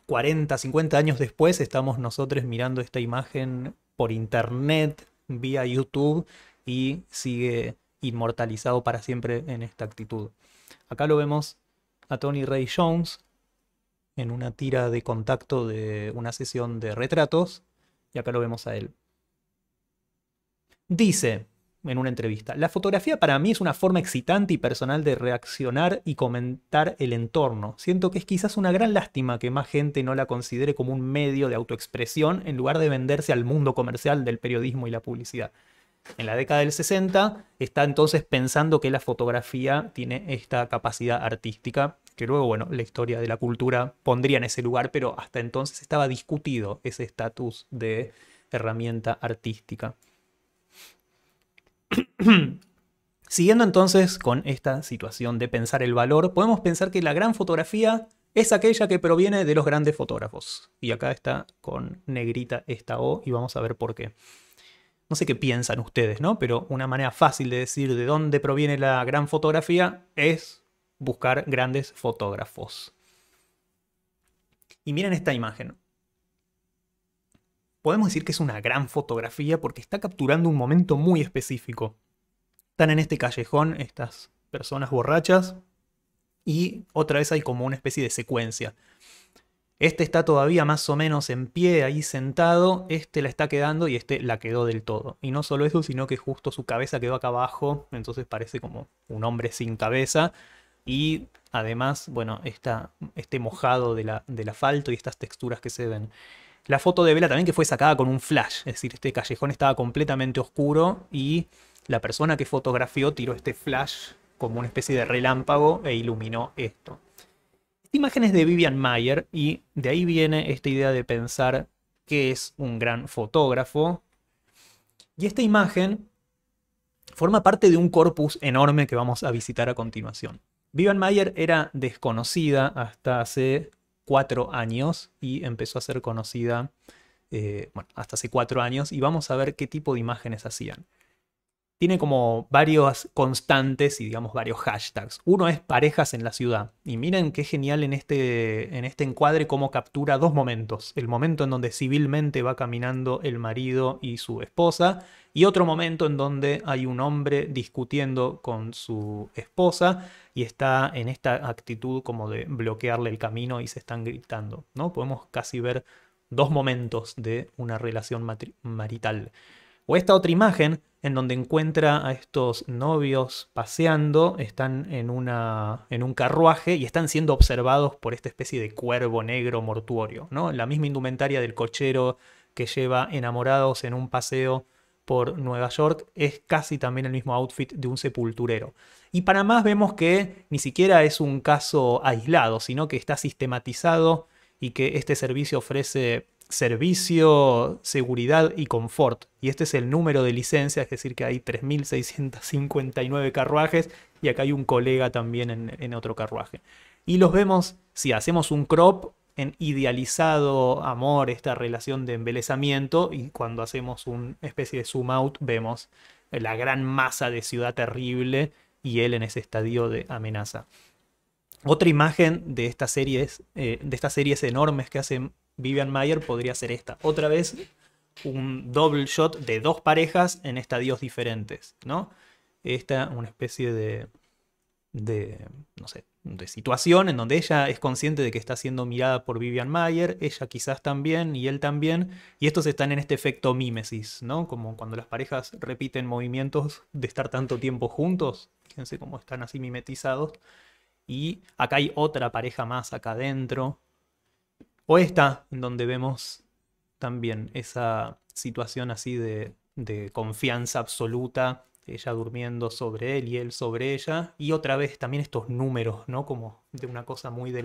40, 50 años después estamos nosotros mirando esta imagen por internet, vía YouTube y sigue inmortalizado para siempre en esta actitud. Acá lo vemos a Tony Ray Jones en una tira de contacto de una sesión de retratos, y acá lo vemos a él. Dice en una entrevista, la fotografía para mí es una forma excitante y personal de reaccionar y comentar el entorno. Siento que es quizás una gran lástima que más gente no la considere como un medio de autoexpresión en lugar de venderse al mundo comercial del periodismo y la publicidad en la década del 60, está entonces pensando que la fotografía tiene esta capacidad artística, que luego, bueno, la historia de la cultura pondría en ese lugar, pero hasta entonces estaba discutido ese estatus de herramienta artística. [CLEARS THROAT] Siguiendo entonces con esta situación de pensar el valor, podemos pensar que la gran fotografía es aquella que proviene de los grandes fotógrafos. Y acá está con negrita esta O y vamos a ver por qué no sé qué piensan ustedes, ¿no? Pero una manera fácil de decir de dónde proviene la gran fotografía es buscar grandes fotógrafos. Y miren esta imagen. Podemos decir que es una gran fotografía porque está capturando un momento muy específico. Están en este callejón estas personas borrachas y otra vez hay como una especie de secuencia. Este está todavía más o menos en pie, ahí sentado, este la está quedando y este la quedó del todo. Y no solo eso, sino que justo su cabeza quedó acá abajo, entonces parece como un hombre sin cabeza. Y además, bueno, está este mojado de la, del asfalto y estas texturas que se ven. La foto de Vela también que fue sacada con un flash, es decir, este callejón estaba completamente oscuro y la persona que fotografió tiró este flash como una especie de relámpago e iluminó esto imágenes de Vivian Mayer y de ahí viene esta idea de pensar que es un gran fotógrafo. Y esta imagen forma parte de un corpus enorme que vamos a visitar a continuación. Vivian Mayer era desconocida hasta hace cuatro años y empezó a ser conocida eh, hasta hace cuatro años y vamos a ver qué tipo de imágenes hacían tiene como varios constantes y digamos varios hashtags. Uno es parejas en la ciudad. Y miren qué genial en este, en este encuadre cómo captura dos momentos. El momento en donde civilmente va caminando el marido y su esposa y otro momento en donde hay un hombre discutiendo con su esposa y está en esta actitud como de bloquearle el camino y se están gritando, ¿no? Podemos casi ver dos momentos de una relación marital. O esta otra imagen en donde encuentra a estos novios paseando, están en, una, en un carruaje y están siendo observados por esta especie de cuervo negro mortuorio, ¿no? La misma indumentaria del cochero que lleva enamorados en un paseo por Nueva York es casi también el mismo outfit de un sepulturero. Y para más vemos que ni siquiera es un caso aislado, sino que está sistematizado y que este servicio ofrece servicio, seguridad y confort. Y este es el número de licencias, es decir, que hay 3.659 carruajes y acá hay un colega también en, otro carruaje. Y los vemos, si hacemos un crop en idealizado amor, esta relación de embelezamiento, y cuando hacemos una especie de zoom out vemos la gran masa de ciudad terrible y él en ese estadio de amenaza. Otra imagen de, esta series, eh, de estas series enormes que hacen Vivian Mayer podría ser esta. Otra vez, un double shot de dos parejas en estadios diferentes, ¿no? Esta, una especie de, de, no sé, de situación en donde ella es consciente de que está siendo mirada por Vivian Mayer, ella quizás también y él también, y estos están en este efecto mímesis, ¿no? Como cuando las parejas repiten movimientos de estar tanto tiempo juntos, fíjense cómo están así mimetizados, y acá hay otra pareja más acá adentro, o esta, en donde vemos también esa situación así de, confianza absoluta, ella durmiendo sobre él y él sobre ella. Y otra vez también estos números, ¿no? Como de una cosa muy de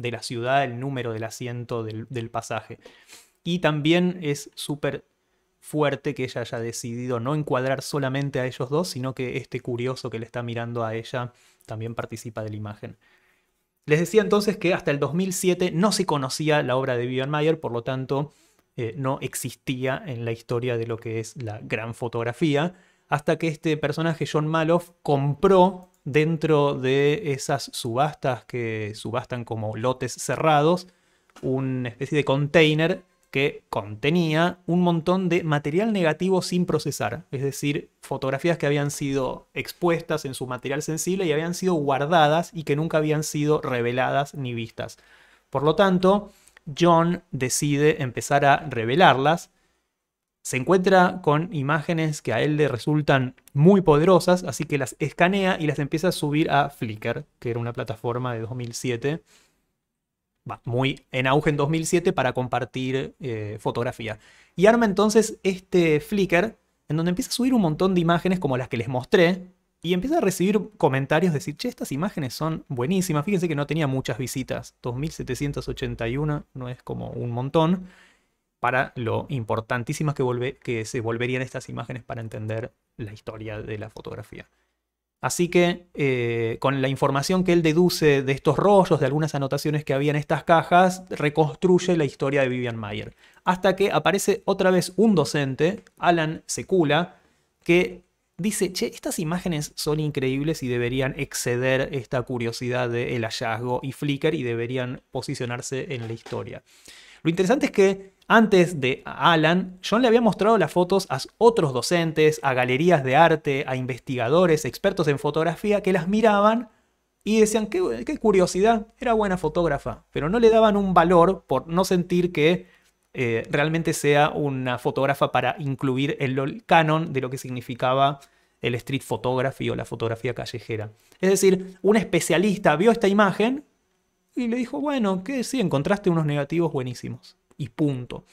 la, ciudad, el número del asiento del pasaje. Y también es súper fuerte que ella haya decidido no encuadrar solamente a ellos dos, sino que este curioso que le está mirando a ella también participa de la imagen. Les decía entonces que hasta el 2007 no se conocía la obra de Vivian Mayer, por lo tanto eh, no existía en la historia de lo que es la gran fotografía, hasta que este personaje John Maloff compró dentro de esas subastas que subastan como lotes cerrados, una especie de container que contenía un montón de material negativo sin procesar, es decir, fotografías que habían sido expuestas en su material sensible y habían sido guardadas y que nunca habían sido reveladas ni vistas. Por lo tanto, John decide empezar a revelarlas, se encuentra con imágenes que a él le resultan muy poderosas, así que las escanea y las empieza a subir a Flickr, que era una plataforma de 2007 muy en auge en 2007 para compartir eh, fotografía. Y arma entonces este Flickr en donde empieza a subir un montón de imágenes como las que les mostré y empieza a recibir comentarios decir, che, estas imágenes son buenísimas. Fíjense que no tenía muchas visitas, 2.781 no es como un montón para lo importantísimas que, que se volverían estas imágenes para entender la historia de la fotografía. Así que eh, con la información que él deduce de estos rollos, de algunas anotaciones que había en estas cajas, reconstruye la historia de Vivian Mayer. Hasta que aparece otra vez un docente, Alan Secula, que dice, che, estas imágenes son increíbles y deberían exceder esta curiosidad del hallazgo y Flickr y deberían posicionarse en la historia. Lo interesante es que antes de Alan, John le había mostrado las fotos a otros docentes, a galerías de arte, a investigadores, expertos en fotografía, que las miraban y decían, qué, curiosidad, era buena fotógrafa, pero no le daban un valor por no sentir que eh, realmente sea una fotógrafa para incluir el canon de lo que significaba el street photography o la fotografía callejera. Es decir, un especialista vio esta imagen y le dijo, bueno, que sí, encontraste unos negativos buenísimos y punto.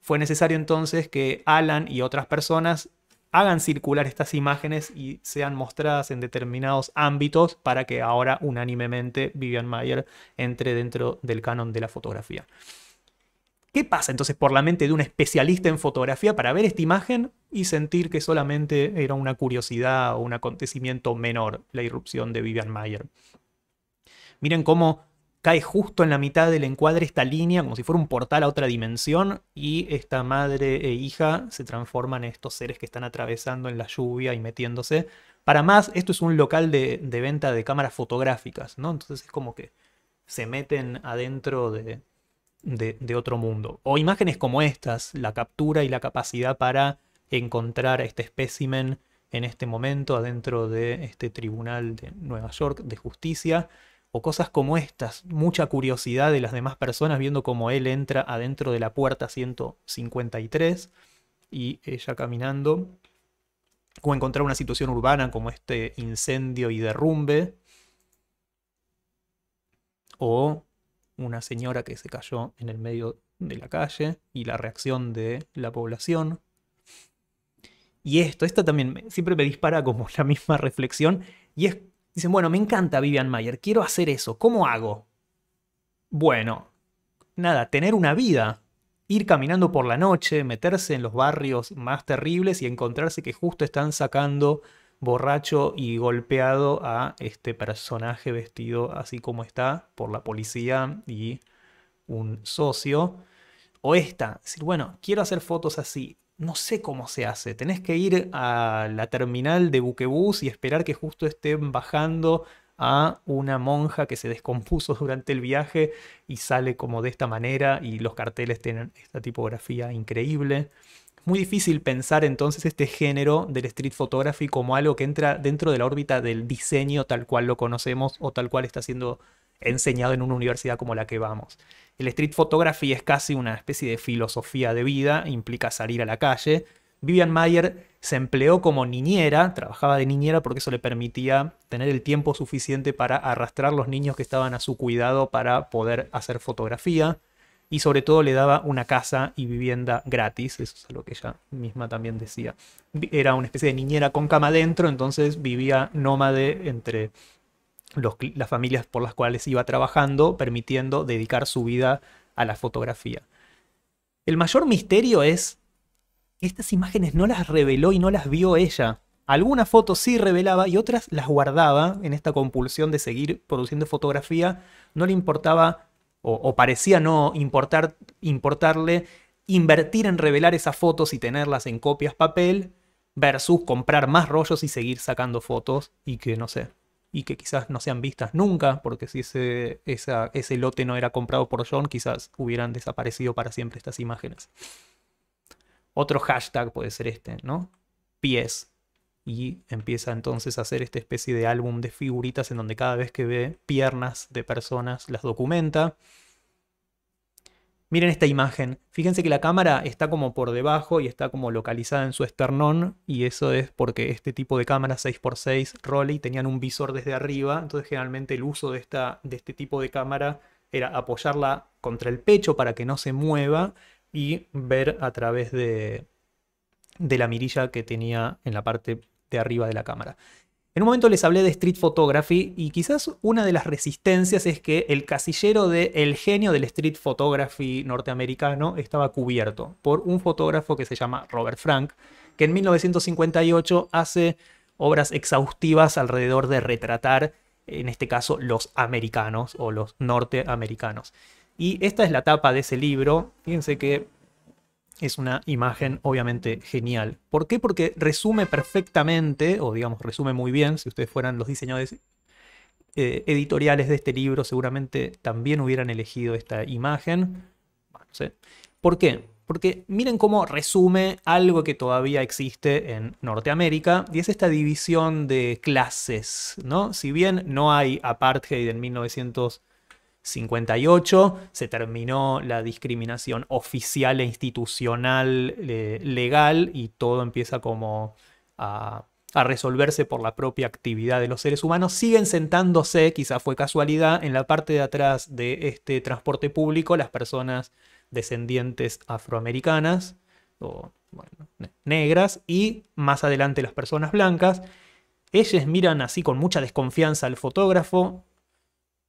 Fue necesario entonces que Alan y otras personas hagan circular estas imágenes y sean mostradas en determinados ámbitos para que ahora unánimemente Vivian Mayer entre dentro del canon de la fotografía. ¿Qué pasa entonces por la mente de un especialista en fotografía para ver esta imagen y sentir que solamente era una curiosidad o un acontecimiento menor la irrupción de Vivian Mayer? Miren cómo cae justo en la mitad del encuadre esta línea, como si fuera un portal a otra dimensión, y esta madre e hija se transforman en estos seres que están atravesando en la lluvia y metiéndose. Para más, esto es un local de, de venta de cámaras fotográficas, ¿no? Entonces es como que se meten adentro de, otro mundo. O imágenes como estas, la captura y la capacidad para encontrar a este espécimen en este momento adentro de este tribunal de Nueva York de justicia cosas como estas, mucha curiosidad de las demás personas viendo cómo él entra adentro de la puerta 153 y ella caminando, o encontrar una situación urbana como este incendio y derrumbe, o una señora que se cayó en el medio de la calle y la reacción de la población. Y esto, esta también siempre me dispara como [LAUGHS] la misma reflexión, y es Dicen, bueno, me encanta Vivian Mayer, quiero hacer eso, ¿cómo hago? Bueno, nada, tener una vida, ir caminando por la noche, meterse en los barrios más terribles y encontrarse que justo están sacando borracho y golpeado a este personaje vestido así como está por la policía y un socio. O esta, decir, bueno, quiero hacer fotos así, no sé cómo se hace. Tenés que ir a la terminal de buquebus y esperar que justo estén bajando a una monja que se descompuso [LAUGHS] durante el viaje y sale como de esta manera y los carteles tienen esta tipografía increíble. muy difícil pensar entonces este género del street photography como algo que entra dentro de la órbita del diseño tal cual lo conocemos o tal cual está siendo enseñado en una universidad como la que vamos. El street photography es casi una especie de filosofía de vida, implica salir a la calle. Vivian Mayer se empleó como niñera, trabajaba de niñera porque eso le permitía tener el tiempo suficiente para arrastrar los niños que estaban a su cuidado para poder hacer fotografía y sobre todo le daba una casa y vivienda gratis, eso es lo que ella misma también decía. Era una especie de niñera con cama adentro, entonces vivía nómade entre las familias por las cuales iba trabajando, permitiendo dedicar su vida a la fotografía. El mayor misterio es que estas imágenes no las reveló y no las vio ella. Algunas fotos sí revelaba y otras las guardaba en esta compulsión de seguir produciendo fotografía. No le importaba, o, o parecía no importar, importarle, invertir en revelar esas fotos y tenerlas en copias papel versus comprar más rollos y seguir sacando fotos y que, no sé, y que quizás no sean vistas nunca, porque si ese, ese lote no era comprado por John, quizás hubieran desaparecido para siempre estas imágenes. Otro hashtag puede ser este, ¿no? Pies. Y empieza entonces a hacer esta especie de álbum de figuritas en donde cada vez que ve piernas de personas las documenta. Miren esta imagen. Fíjense que la cámara está como por debajo y está como localizada en su esternón y eso es porque este tipo de cámara 6x6 Rolly tenían un visor desde arriba, entonces generalmente el uso de, esta, de este tipo de cámara era apoyarla contra el pecho para que no se mueva y ver a través de, de la mirilla que tenía en la parte de arriba de la cámara. En un momento les hablé de street photography y quizás una de las resistencias es que el casillero del el genio del street photography norteamericano estaba cubierto por un fotógrafo que se llama Robert Frank, que en 1958 hace obras exhaustivas alrededor de retratar, en este caso, los americanos o los norteamericanos. Y esta es la tapa de ese libro. Fíjense que es una imagen obviamente genial. ¿Por qué? Porque resume perfectamente, o digamos, resume muy bien, si ustedes fueran los diseñadores eh, editoriales de este libro, seguramente también hubieran elegido esta imagen. ¿Por qué? Porque miren cómo resume algo que todavía existe en Norteamérica, y es esta división de clases, ¿no? Si bien no hay apartheid en 1900 58 se terminó la discriminación oficial e institucional eh, legal y todo empieza como a, resolverse por la propia actividad de los seres humanos. Siguen sentándose, quizá fue casualidad, en la parte de atrás de este transporte público las personas descendientes afroamericanas o negras y más adelante las personas blancas. Ellas miran así con mucha desconfianza al fotógrafo,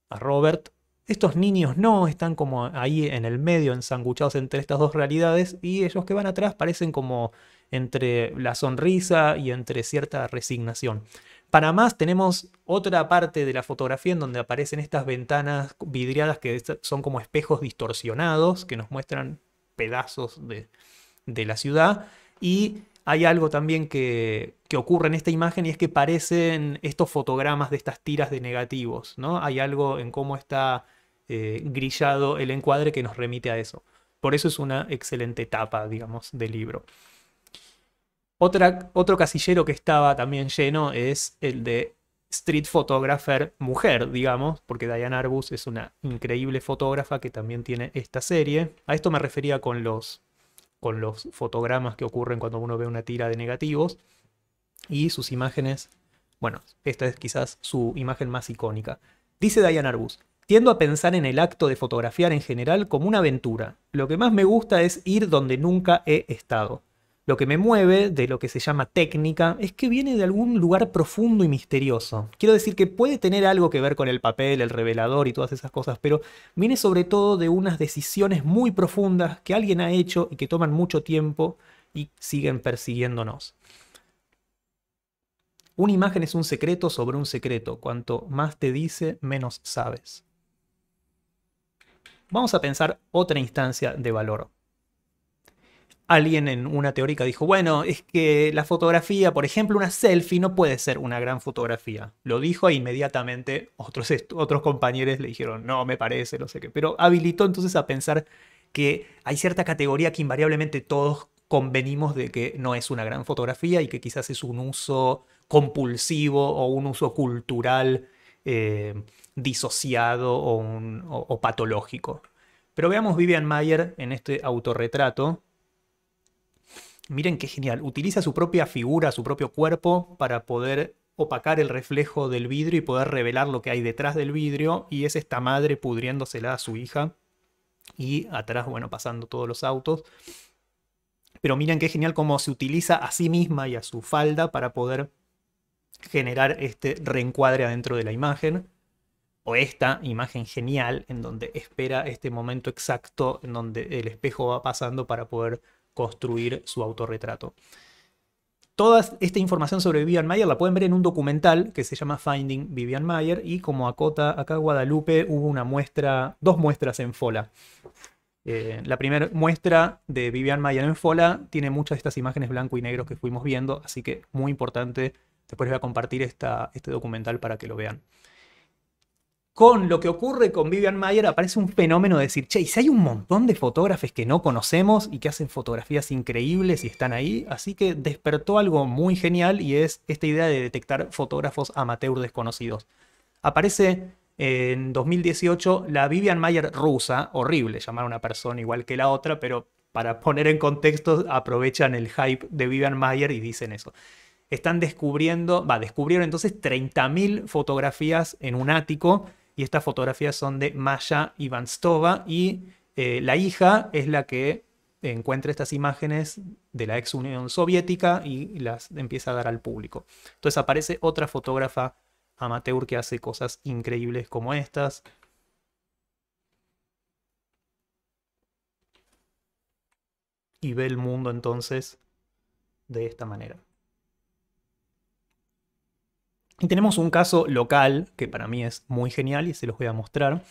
a Robert, estos niños no, están como ahí en el medio, ensanguchados entre estas dos realidades, y ellos que van atrás parecen como entre la sonrisa y entre cierta resignación. Para más tenemos otra parte de la fotografía en donde aparecen estas ventanas vidriadas que son como espejos distorsionados que nos muestran pedazos de, la ciudad. Y hay algo también que, que, ocurre en esta imagen y es que parecen estos fotogramas de estas tiras de negativos, ¿no? Hay algo en cómo está eh, grillado el encuadre que nos remite a eso. Por eso es una excelente tapa, digamos, del libro. Otra, otro casillero que estaba también lleno es el de street photographer mujer, digamos, porque Diane Arbus es una increíble fotógrafa que también tiene esta serie. A esto me refería con los, con los fotogramas que ocurren cuando uno ve una tira de negativos y sus imágenes. Bueno, esta es quizás su imagen más icónica. Dice Diane Arbus, Tiendo a pensar en el acto de fotografiar en general como una aventura. Lo que más me gusta es ir donde nunca he estado. Lo que me mueve de lo que se llama técnica es que viene de algún lugar profundo y misterioso. Quiero decir que puede tener algo que ver con el papel, el revelador y todas esas cosas, pero viene sobre todo de unas decisiones muy profundas que alguien ha hecho y que toman mucho tiempo y siguen persiguiéndonos. Una imagen es un secreto sobre un secreto. Cuanto más te dice, menos sabes. Vamos a pensar otra instancia de valor. Alguien en una teórica dijo, bueno, es que la fotografía, por ejemplo, una selfie no puede ser una gran fotografía. Lo dijo e inmediatamente otros, otros compañeros le dijeron, no, me parece, no sé qué. Pero habilitó entonces a pensar que hay cierta categoría que invariablemente todos convenimos de que no es una gran fotografía y que quizás es un uso compulsivo o un uso cultural eh, disociado o, patológico. Pero veamos Vivian Mayer en este autorretrato. Miren qué genial. Utiliza su propia figura, su propio cuerpo para poder opacar el reflejo del vidrio y poder revelar lo que hay detrás del vidrio. Y es esta madre pudriéndosela a su hija. Y atrás, bueno, pasando todos los autos. Pero miren qué genial cómo se utiliza a sí misma y a su falda para poder generar este reencuadre adentro de la imagen esta imagen genial en donde espera este momento exacto en donde el espejo va pasando para poder construir su autorretrato. Toda esta información sobre Vivian Mayer la pueden ver en un documental que se llama Finding Vivian Mayer y como acota acá Guadalupe hubo una muestra, dos muestras en Fola. Eh, la primera muestra de Vivian Mayer en Fola tiene muchas de estas imágenes blanco y negro que fuimos viendo, así que muy importante. Después les voy a compartir esta, este documental para que lo vean con lo que ocurre con Vivian Mayer aparece un fenómeno de decir, che, y si hay un montón de fotógrafos que no conocemos y que hacen fotografías increíbles y están ahí, así que despertó algo muy genial y es esta idea de detectar fotógrafos amateur desconocidos. Aparece eh, en 2018 la Vivian Mayer rusa, horrible llamar a una persona igual que la otra, pero para poner en contexto aprovechan el hype de Vivian Mayer y dicen eso están descubriendo, va, descubrieron entonces 30.000 fotografías en un ático y estas fotografías son de Maya Ivanstova y eh, la hija es la que encuentra estas imágenes de la ex Unión Soviética y las empieza a dar al público. Entonces aparece otra fotógrafa amateur que hace cosas increíbles como estas. Y ve el mundo entonces de esta manera. Y tenemos un caso local que para mí es muy genial y se los voy a mostrar.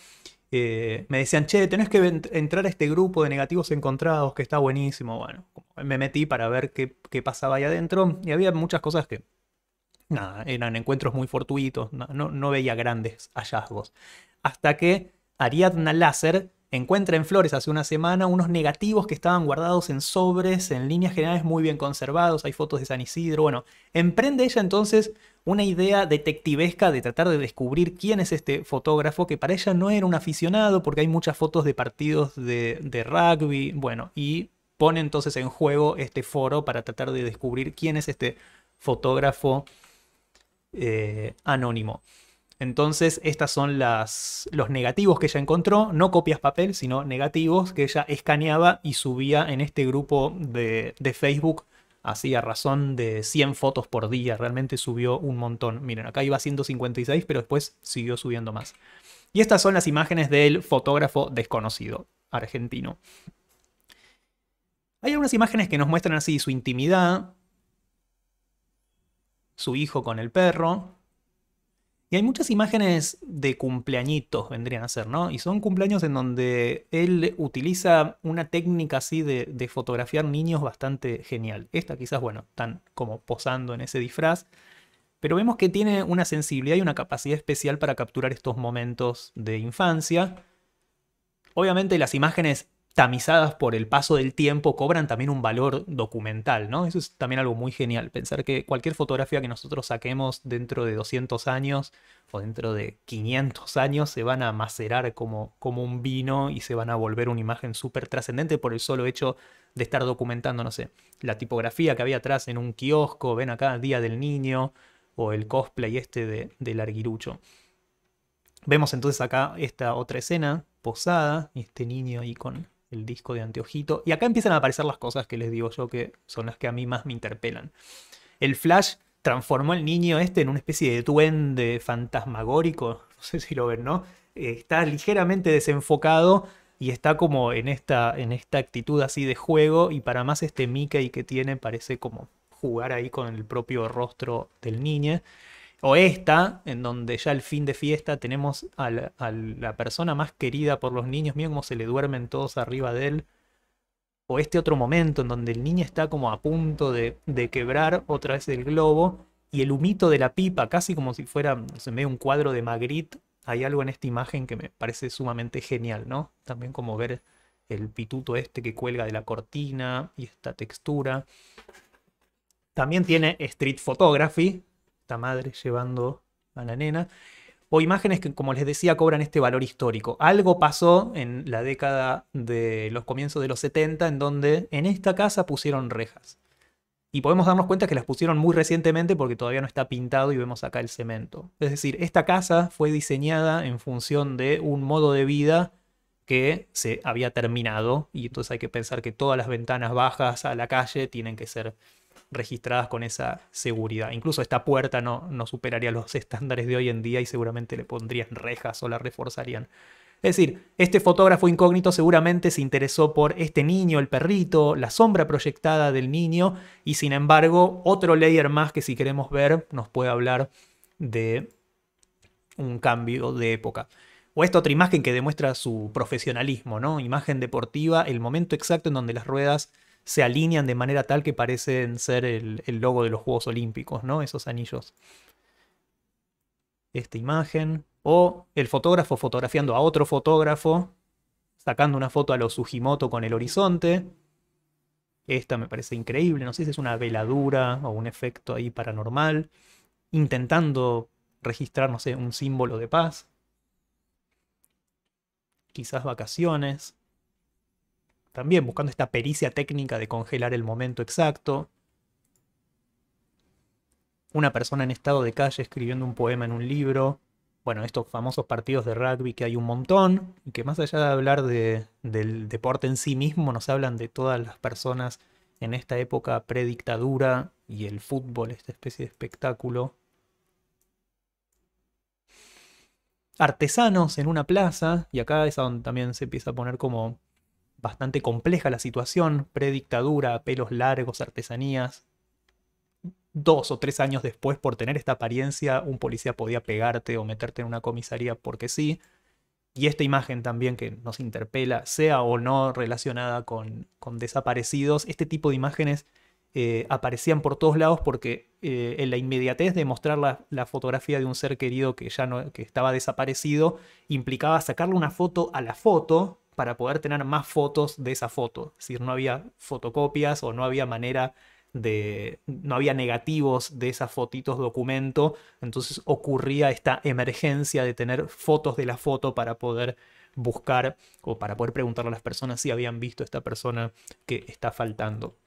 Eh, me decían, che, tenés que entrar a este grupo de negativos encontrados que está buenísimo. Bueno, me metí para ver qué, pasaba ahí adentro y había muchas cosas que, nada, eran encuentros muy fortuitos, no, no, veía grandes hallazgos. Hasta que Ariadna Láser encuentra en Flores hace una semana unos negativos que estaban guardados en sobres, en líneas generales muy bien conservados, hay fotos de San Isidro. Bueno, emprende ella entonces una idea detectivesca de tratar de descubrir quién es este fotógrafo, que para ella no era un aficionado, porque hay muchas fotos de partidos de, rugby, bueno, y pone entonces en juego este foro para tratar de descubrir quién es este fotógrafo eh, anónimo. Entonces, estas son las, los negativos que ella encontró, no copias papel, sino negativos que ella escaneaba y subía en este grupo de, de Facebook así a razón de 100 fotos por día, realmente subió un montón. Miren, acá iba a 156, pero después siguió subiendo más. Y estas son las imágenes del fotógrafo desconocido argentino. Hay algunas imágenes que nos muestran así su intimidad, su hijo con el perro, y hay muchas imágenes de cumpleañitos, vendrían a ser, ¿no? Y son cumpleaños en donde él utiliza una técnica así de, fotografiar niños bastante genial. Esta quizás, bueno, están como posando en ese disfraz. Pero vemos que tiene una sensibilidad y una capacidad especial para capturar estos momentos de infancia. Obviamente las imágenes tamizadas por el paso del tiempo cobran también un valor documental, ¿no? Eso es también algo muy genial, pensar que cualquier fotografía que nosotros saquemos dentro de 200 años o dentro de 500 años se van a macerar como, como un vino y se van a volver una imagen súper trascendente por el solo hecho de estar documentando, no sé, la tipografía que había atrás en un kiosco, ven acá, Día del Niño, o el cosplay este de, del arguirucho. Vemos entonces acá esta otra escena, posada, este niño ahí con, el disco de anteojito. Y acá empiezan a aparecer las cosas que les digo yo que son las que a mí más me interpelan. El Flash transformó al niño este en una especie de duende fantasmagórico, [LAUGHS] no sé si lo ven, ¿no? Eh, está ligeramente desenfocado y está como en esta, en esta actitud así de juego y para más este Mickey que tiene parece como jugar ahí con el propio rostro del niño o esta, en donde ya el fin de fiesta tenemos a la, persona más querida por los niños, miren cómo se le duermen todos arriba de él, o este otro momento en donde el niño está como a punto de, quebrar otra vez el globo, y el humito de la pipa, casi como si fuera, se ve un cuadro de Magritte, hay algo en esta imagen que me parece sumamente genial, ¿no? También como ver el pituto este que cuelga de la cortina y esta textura. También tiene Street Photography, esta madre llevando a la nena, o imágenes que, como les decía, cobran este valor histórico. Algo pasó en la década de los comienzos de los 70 en donde en esta casa pusieron rejas. Y podemos darnos cuenta que las pusieron muy recientemente porque todavía no está pintado y vemos acá el cemento. Es decir, esta casa fue diseñada en función de un modo de vida que se había terminado y entonces hay que pensar que todas las ventanas bajas a la calle tienen que ser registradas con esa seguridad. Incluso esta puerta no, no superaría los [LAUGHS] estándares de hoy en día y seguramente le pondrían rejas o la reforzarían. Es decir, este fotógrafo incógnito seguramente se interesó por este niño, el perrito, la sombra proyectada del niño y sin embargo otro layer más que si queremos ver nos puede hablar de un cambio de época. O esta otra imagen que demuestra su profesionalismo, ¿no? Imagen deportiva, el momento exacto en donde las ruedas se alinean de manera tal que parecen ser el, logo de los Juegos Olímpicos, ¿no? Esos anillos. Esta imagen. O el fotógrafo fotografiando a otro fotógrafo, sacando una foto a los Ujimoto con el horizonte. Esta me parece increíble, no sé si es una veladura o un efecto ahí paranormal, intentando registrar, no sé, un símbolo de paz. Quizás vacaciones también buscando esta pericia técnica de congelar el momento exacto. Una persona en estado de calle escribiendo un poema en un libro. Bueno, estos famosos partidos de rugby que hay un montón y que más allá de hablar del deporte en sí mismo, nos hablan de todas las personas en esta época predictadura y el fútbol, esta especie de espectáculo. Artesanos en una plaza, y acá es donde también se empieza a poner como bastante compleja la situación, predictadura, pelos largos, artesanías. Dos o tres años después, por tener esta apariencia, un policía podía pegarte o meterte en una comisaría porque sí. Y esta imagen también que nos interpela, sea o no relacionada con, con desaparecidos, este tipo de imágenes eh, aparecían por todos lados porque eh, en la inmediatez de mostrar la, la, fotografía de un ser querido que ya no, que estaba desaparecido implicaba sacarle una foto a la foto para poder tener más fotos de esa foto. Es decir, no había fotocopias o no había manera de... no había negativos de esas fotitos documento, entonces ocurría esta emergencia de tener fotos de la foto para poder buscar o para poder preguntarle a las personas si habían visto a esta persona que está faltando.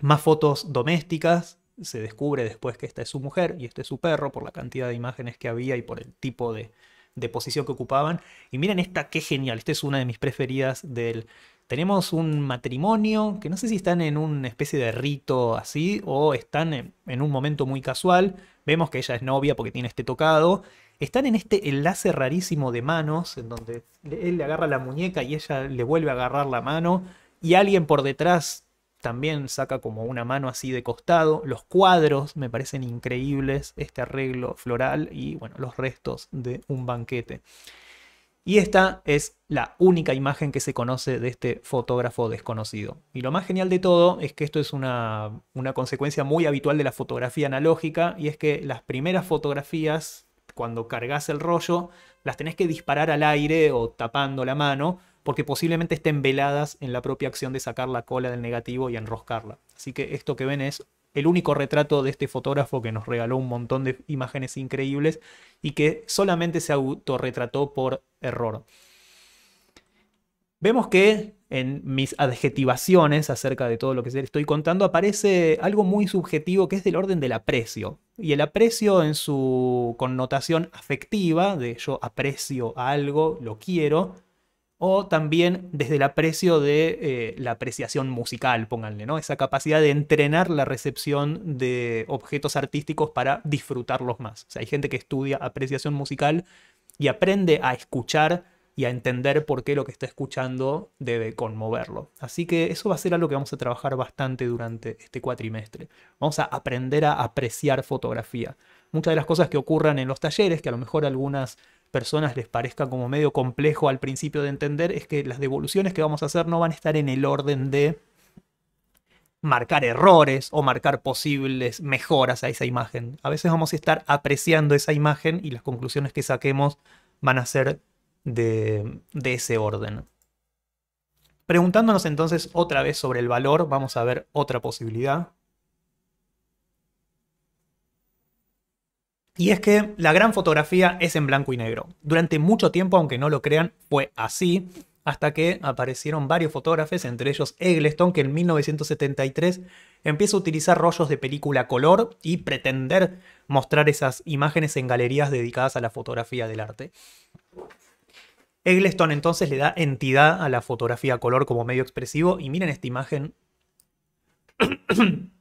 Más fotos domésticas, se descubre después que esta es su mujer y este es su perro por la cantidad de imágenes que había y por el tipo de, de posición que ocupaban. Y miren esta, qué genial, esta es una de mis preferidas del... Tenemos un matrimonio, que no sé si están en una especie de rito así o están en, en un momento muy casual. Vemos que ella es novia porque tiene este tocado. Están en este enlace rarísimo de manos, en donde él le agarra la muñeca y ella le vuelve a agarrar la mano. Y alguien por detrás también saca como una mano así de costado. Los cuadros me parecen increíbles, este arreglo floral y bueno, los restos de un banquete. Y esta es la única imagen que se conoce de este fotógrafo desconocido. Y lo más genial de todo es que esto es una, una, consecuencia muy habitual de la fotografía analógica, y es que las primeras fotografías, cuando cargas el rollo, las tenés que disparar al aire o tapando la mano, porque posiblemente estén veladas en la propia acción de sacar la cola del negativo y enroscarla. Así que esto que ven es el único retrato de este fotógrafo que nos regaló un montón de imágenes increíbles y que solamente se autorretrató por error. Vemos que en mis adjetivaciones acerca de todo lo que estoy contando aparece algo muy subjetivo que es del orden del aprecio. Y el aprecio en su connotación afectiva, de yo aprecio algo, lo quiero, o también desde el aprecio de eh, la apreciación musical, pónganle, ¿no? Esa capacidad de entrenar la recepción de objetos artísticos para disfrutarlos más. O sea, hay gente que estudia apreciación musical y aprende a escuchar y a entender por qué lo que está escuchando debe conmoverlo. Así que eso va a ser algo que vamos a trabajar bastante durante este cuatrimestre. Vamos a aprender a apreciar fotografía. Muchas de las cosas que ocurran en los talleres, que a lo mejor algunas personas les parezca como medio complejo al principio de entender es que las devoluciones que vamos a hacer no van a estar en el orden de marcar errores o marcar posibles mejoras a esa imagen. A veces vamos a estar apreciando esa imagen y las conclusiones que saquemos van a ser de, de ese orden. Preguntándonos entonces otra vez sobre el valor, vamos a ver otra posibilidad. Y es que la gran fotografía es en blanco y negro. Durante mucho tiempo, aunque no lo crean, fue así, hasta que aparecieron varios fotógrafos, entre ellos Eggleston, que en 1973 empieza a utilizar rollos de película color y pretender mostrar esas imágenes en galerías dedicadas a la fotografía del arte. Eggleston entonces le da entidad a la fotografía color como medio expresivo y miren esta imagen [COUGHS]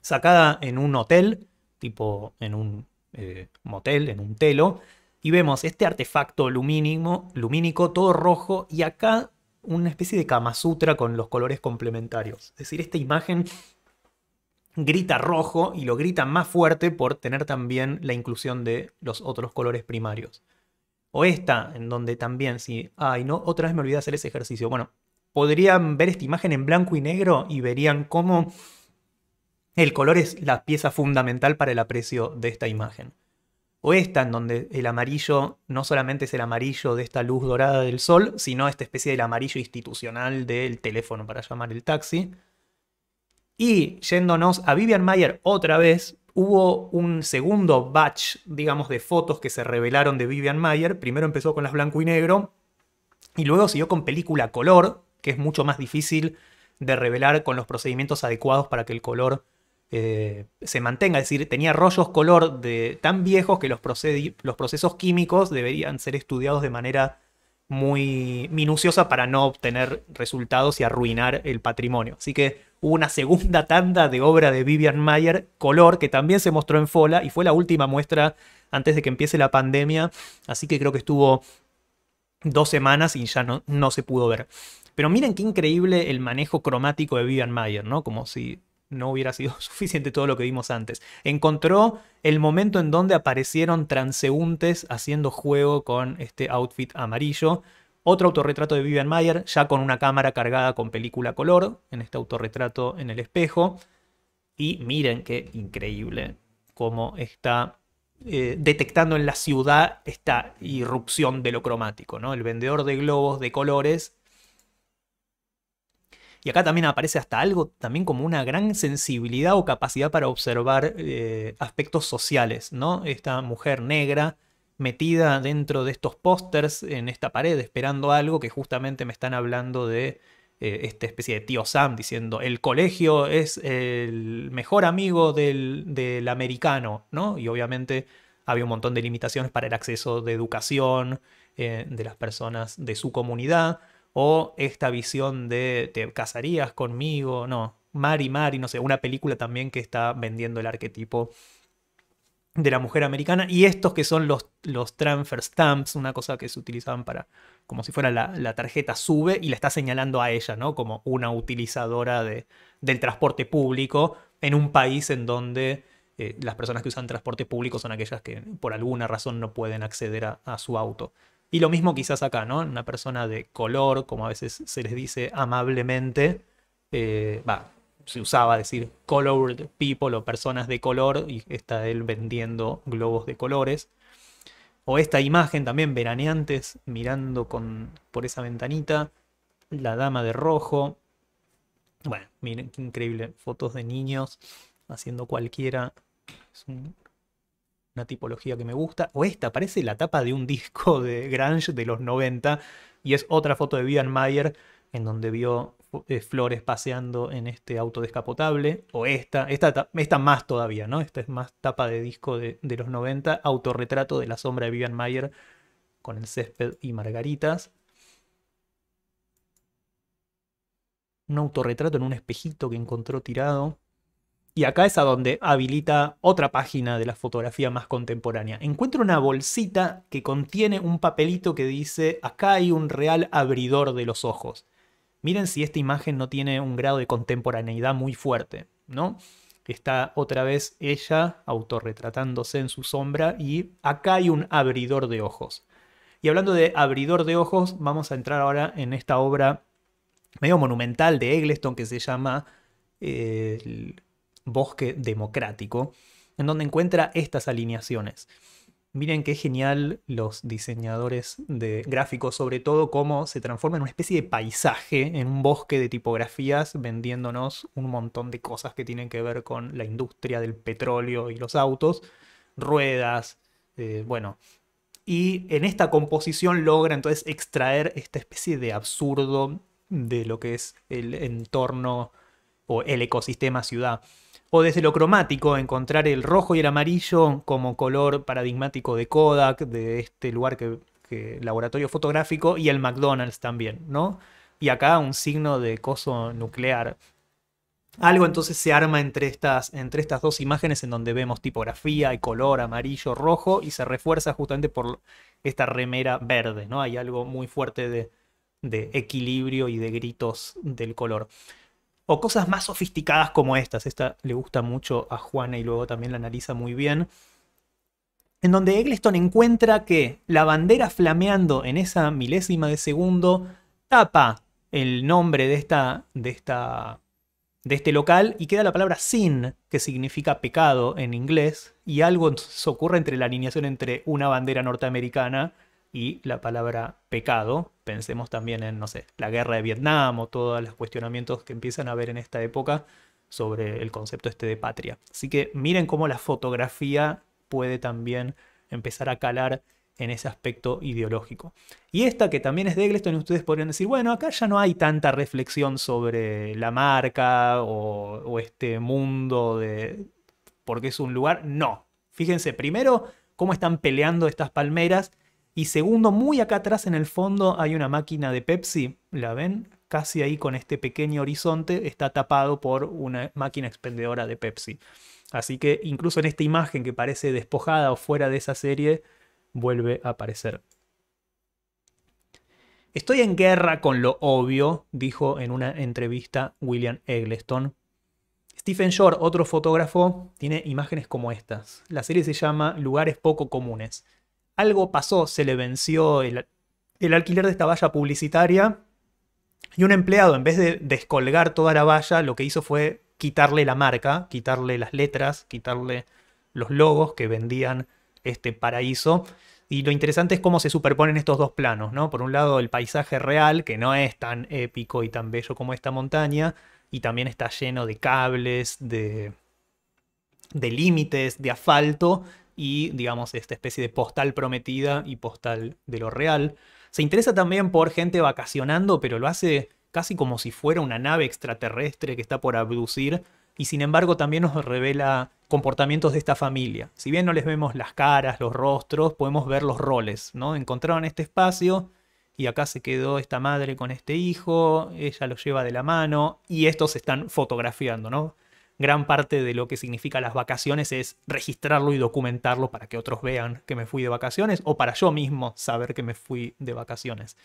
sacada en un hotel, tipo en un eh, motel, en un telo, y vemos este artefacto lumínico, lumínico, todo rojo, y acá una especie de Kama Sutra con los colores complementarios. Es decir, esta imagen grita rojo y lo grita más fuerte por tener también la inclusión de los otros colores primarios. O esta, en donde también, si, ay, no, otra vez me olvidé hacer ese ejercicio. Bueno, podrían ver esta imagen en blanco y negro y verían cómo el color es la pieza fundamental para el aprecio de esta imagen. O esta, en donde el amarillo no solamente es el amarillo de esta luz dorada del sol, sino esta especie del amarillo institucional del teléfono para llamar el taxi. Y yéndonos a Vivian Mayer otra vez, hubo un segundo batch, digamos, de fotos que se revelaron de Vivian Mayer. Primero empezó con las blanco y negro y luego siguió con película color, que es mucho más difícil de revelar con los procedimientos adecuados para que el color eh, se mantenga. Es decir, tenía rollos color de, tan viejos que los, los procesos químicos deberían ser estudiados de manera muy minuciosa para no obtener resultados y arruinar el patrimonio. Así que hubo una segunda tanda de obra de Vivian Mayer, color, que también se mostró en Fola y fue la última muestra antes de que empiece la pandemia. Así que creo que estuvo dos semanas y ya no, no se pudo ver. Pero miren qué increíble el manejo cromático de Vivian Mayer, ¿no? Como si no hubiera sido [LAUGHS] suficiente todo lo que vimos antes. Encontró el momento en donde aparecieron transeúntes haciendo juego con este outfit amarillo. Otro autorretrato de Vivian Mayer, ya con una cámara cargada con película color, en este autorretrato en el espejo. Y miren qué increíble cómo está eh, detectando en la ciudad esta irrupción de lo cromático, ¿no? El vendedor de globos de colores y acá también aparece hasta algo también como una gran sensibilidad o capacidad para observar eh, aspectos sociales, ¿no? Esta mujer negra metida dentro de estos pósters en esta pared esperando algo que justamente me están hablando de eh, esta especie de tío Sam diciendo el colegio es el mejor amigo del, americano, ¿no? Y obviamente había un montón de limitaciones para el acceso de educación eh, de las personas de su comunidad o esta visión de te casarías conmigo, no, Mari Mari, no sé, una película también que está vendiendo el arquetipo de la mujer americana y estos que son los, los transfer stamps, una cosa que se utilizaban para, como si fuera la, la tarjeta sube y la está señalando a ella, ¿no? Como una utilizadora de, del transporte público en un país en donde eh, las personas que usan transporte público son aquellas que por alguna razón no pueden acceder a su auto. Y lo mismo quizás acá, ¿no? Una persona de color, como a veces se les dice amablemente, eh, se usaba decir colored people o personas de color, y está él vendiendo globos de colores. O esta imagen también, veraneantes, mirando con, por esa ventanita, la dama de rojo. Bueno, miren qué increíble, fotos de niños haciendo cualquiera. Es un una tipología que me gusta. O esta, parece la tapa de un disco de Grange de los 90 y es otra foto de Vivian Mayer en donde vio eh, flores paseando en este auto descapotable. O esta, esta, más todavía, ¿no? Esta es más tapa de disco de, de los 90, autorretrato de la sombra de Vivian Mayer con el césped y margaritas. Un autorretrato en un espejito que encontró tirado. Y acá es a donde habilita otra página de la fotografía más contemporánea. Encuentra una bolsita que contiene un papelito que dice, acá hay un real abridor de los ojos. Miren si esta imagen no tiene un grado de contemporaneidad muy fuerte, ¿no? Está otra vez ella autorretratándose en su sombra y acá hay un abridor de ojos. Y hablando de abridor de ojos, vamos a entrar ahora en esta obra medio monumental de Eggleston que se llama... Eh, bosque democrático, en donde encuentra estas alineaciones. Miren qué genial los diseñadores de gráficos, sobre todo cómo se transforma en una especie de paisaje, en un bosque de tipografías, vendiéndonos un montón de cosas que tienen que ver con la industria del petróleo y los autos, ruedas, eh, bueno. Y en esta composición logra entonces extraer esta especie de absurdo de lo que es el entorno o el ecosistema ciudad o desde lo cromático, encontrar el rojo y el amarillo como color paradigmático de Kodak, de este lugar que, laboratorio fotográfico, y el McDonald's también, ¿no? Y acá un signo de coso nuclear. Algo entonces se arma entre estas, entre estas dos imágenes en donde vemos tipografía y color amarillo, rojo, y se refuerza justamente por esta remera verde, ¿no? Hay algo muy fuerte de equilibrio y de gritos del color o cosas más sofisticadas como estas. Esta le gusta mucho a Juana y luego también la analiza muy bien. En donde Eggleston encuentra que la bandera flameando en esa milésima de segundo tapa el nombre de esta, de esta de este local y queda la palabra sin, que significa pecado en inglés, y algo se ocurre entre la alineación entre una bandera norteamericana y la palabra pecado. Pensemos también en, no sé, la guerra de Vietnam o todos los cuestionamientos que empiezan a haber en esta época sobre el concepto este de patria. Así que miren cómo la fotografía puede también empezar a calar en ese aspecto ideológico. Y esta que también es de Eggleston, y ustedes podrían decir, bueno, acá ya no hay tanta reflexión sobre la marca o, o este mundo de porque es un lugar. No. Fíjense primero cómo están peleando estas palmeras y segundo, muy acá atrás en el fondo hay una máquina de Pepsi, ¿la ven? Casi ahí con este pequeño horizonte está tapado por una máquina expendedora de Pepsi. Así que incluso en esta imagen que parece despojada o fuera de esa serie, vuelve a aparecer. Estoy en guerra con lo obvio, dijo en una entrevista William Eggleston. Stephen Shore, otro fotógrafo, tiene imágenes como estas. La serie se llama Lugares poco comunes algo pasó, se le venció el, alquiler de esta valla publicitaria y un empleado, en vez de descolgar toda la valla, lo que hizo fue quitarle la marca, quitarle las letras, quitarle los logos que vendían este paraíso. Y lo interesante es cómo se superponen estos dos planos, ¿no? Por un lado, el paisaje real, que no es tan épico y tan bello como esta montaña, y también está lleno de cables, de, de límites, de asfalto, y, digamos, esta especie de postal prometida y postal de lo real. Se interesa también por gente vacacionando, pero lo hace casi como si fuera una nave extraterrestre que está por abducir y sin embargo también nos revela comportamientos de esta familia. Si bien no les vemos las caras, los rostros, podemos ver los roles, ¿no? Encontraron este espacio y acá se quedó esta madre con este hijo, ella lo lleva de la mano y estos están fotografiando, ¿no? gran parte de lo que significa las vacaciones es registrarlo y documentarlo para que otros vean que me fui de vacaciones o para yo mismo saber que me fui de vacaciones.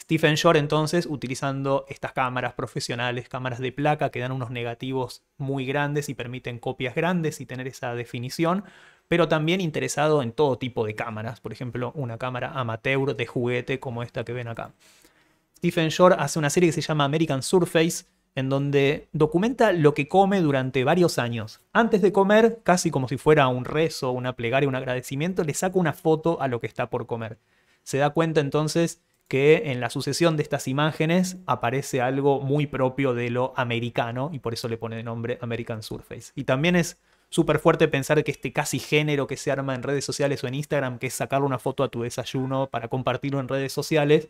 Stephen Shore entonces utilizando estas cámaras profesionales, cámaras de placa que dan unos negativos muy grandes y permiten copias grandes y tener esa definición, pero también interesado en todo tipo de cámaras, por ejemplo una cámara amateur de juguete como esta que ven acá. Stephen Shore hace una serie que se llama American Surface, en donde documenta lo que come durante varios años. Antes de comer, casi como si fuera un rezo, una plegaria, un agradecimiento, le saca una foto a lo que está por comer. Se da cuenta entonces que en la sucesión de estas imágenes aparece algo muy propio de lo americano y por eso le pone de nombre American Surface. Y también es súper fuerte pensar que este casi género que se arma en redes sociales o en Instagram, que es sacarle una foto a tu desayuno para compartirlo en redes sociales,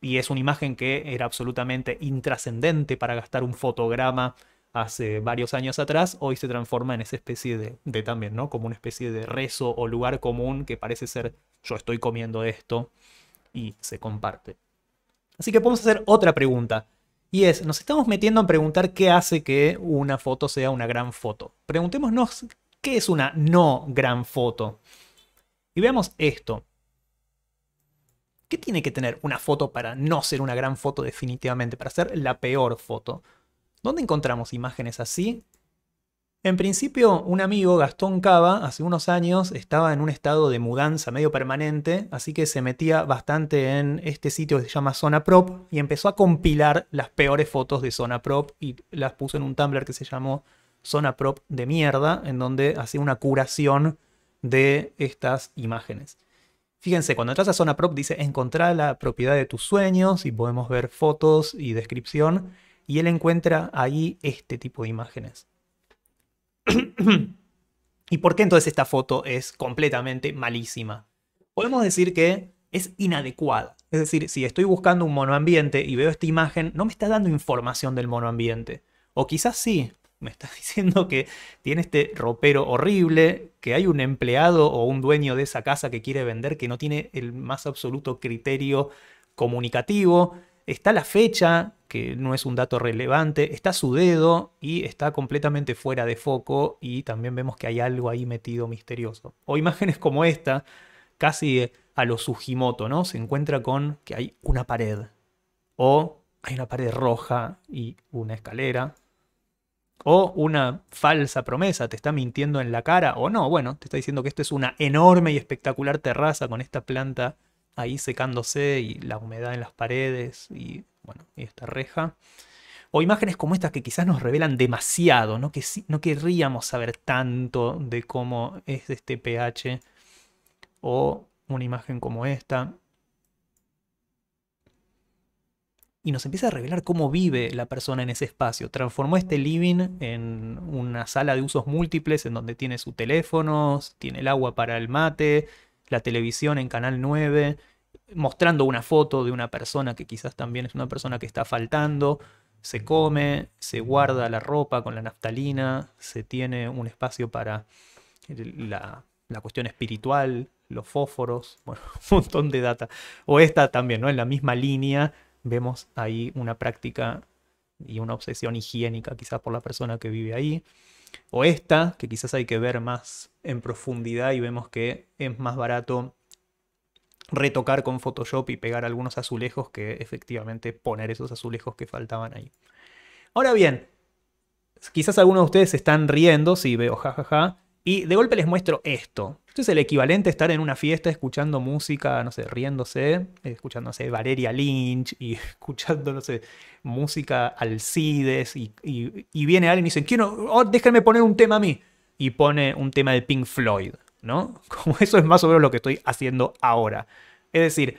y es una imagen que era absolutamente intrascendente para gastar un fotograma hace varios años atrás, hoy se transforma en esa especie de, también, ¿no? Como una especie de rezo o lugar común que parece ser yo estoy comiendo esto y se comparte. Así que podemos hacer otra pregunta. Y es, nos estamos metiendo en preguntar qué hace que una foto sea una gran foto. Preguntémonos qué es una no gran foto. Y veamos esto. ¿Qué tiene que tener una foto para no ser una gran foto definitivamente, para ser la peor foto? ¿Dónde encontramos imágenes así? En principio, un amigo, Gastón Cava, hace unos años estaba en un estado de mudanza medio permanente, así que se metía bastante en este sitio que se llama Zona Prop y empezó a compilar las peores fotos de Zona Prop y las puso en un Tumblr que se llamó Zona Prop de mierda, en donde hacía una curación de estas imágenes. Fíjense, cuando entras a zona prop dice encontrar la propiedad de tus sueños y podemos ver fotos y descripción y él encuentra ahí este tipo de imágenes. [CLEARS THROAT] ¿Y por qué entonces esta foto es completamente malísima? Podemos decir que es inadecuada. Es decir, si estoy buscando un monoambiente y veo esta imagen, no me está dando información del monoambiente. O quizás sí, me estás [LAUGHS] diciendo que tiene este ropero horrible, que hay un empleado o un dueño de esa casa que quiere vender que no tiene el más absoluto criterio comunicativo, está la fecha, que no es un dato relevante, está su dedo y está completamente fuera de foco y también vemos que hay algo ahí metido misterioso. O imágenes como esta, casi a lo sujimoto, ¿no? Se encuentra con que hay una pared o hay una pared roja y una escalera o una falsa promesa, te está mintiendo en la cara o no, bueno, te está diciendo que esto es una enorme y espectacular terraza con esta planta ahí secándose y la humedad en las paredes y bueno, y esta reja. O imágenes como estas que quizás nos revelan demasiado, no, que, no querríamos saber tanto de cómo es este pH. O una imagen como esta, y nos empieza a revelar cómo vive la persona en ese espacio. Transformó este living en una sala de usos múltiples en donde tiene su teléfono, tiene el agua para el mate, la televisión en Canal 9, mostrando una foto de una persona que quizás también es una persona que está faltando. Se come, se guarda la ropa con la naftalina, se tiene un espacio para la, la cuestión espiritual, los fósforos, [LAUGHS] bueno, un montón de data. O esta también, ¿no? En la misma línea, vemos ahí una práctica y una obsesión higiénica quizás por la persona que vive ahí. O esta, que quizás hay que ver más en profundidad y vemos que es más barato retocar con Photoshop y pegar algunos azulejos que efectivamente poner esos azulejos que faltaban ahí. Ahora bien, quizás algunos de ustedes están riendo si veo jajaja, ja, ja, y de golpe les muestro esto. Esto es el equivalente a estar en una fiesta escuchando música, no sé, riéndose, escuchándose Valeria Lynch y [LAUGHS] escuchando, no sé, música Alcides. Y, y, viene alguien y dice, quiero, oh, déjame poner un tema a mí. Y pone un tema de Pink Floyd, ¿no? [LAUGHS] Como eso es más o menos lo que estoy haciendo ahora. Es decir,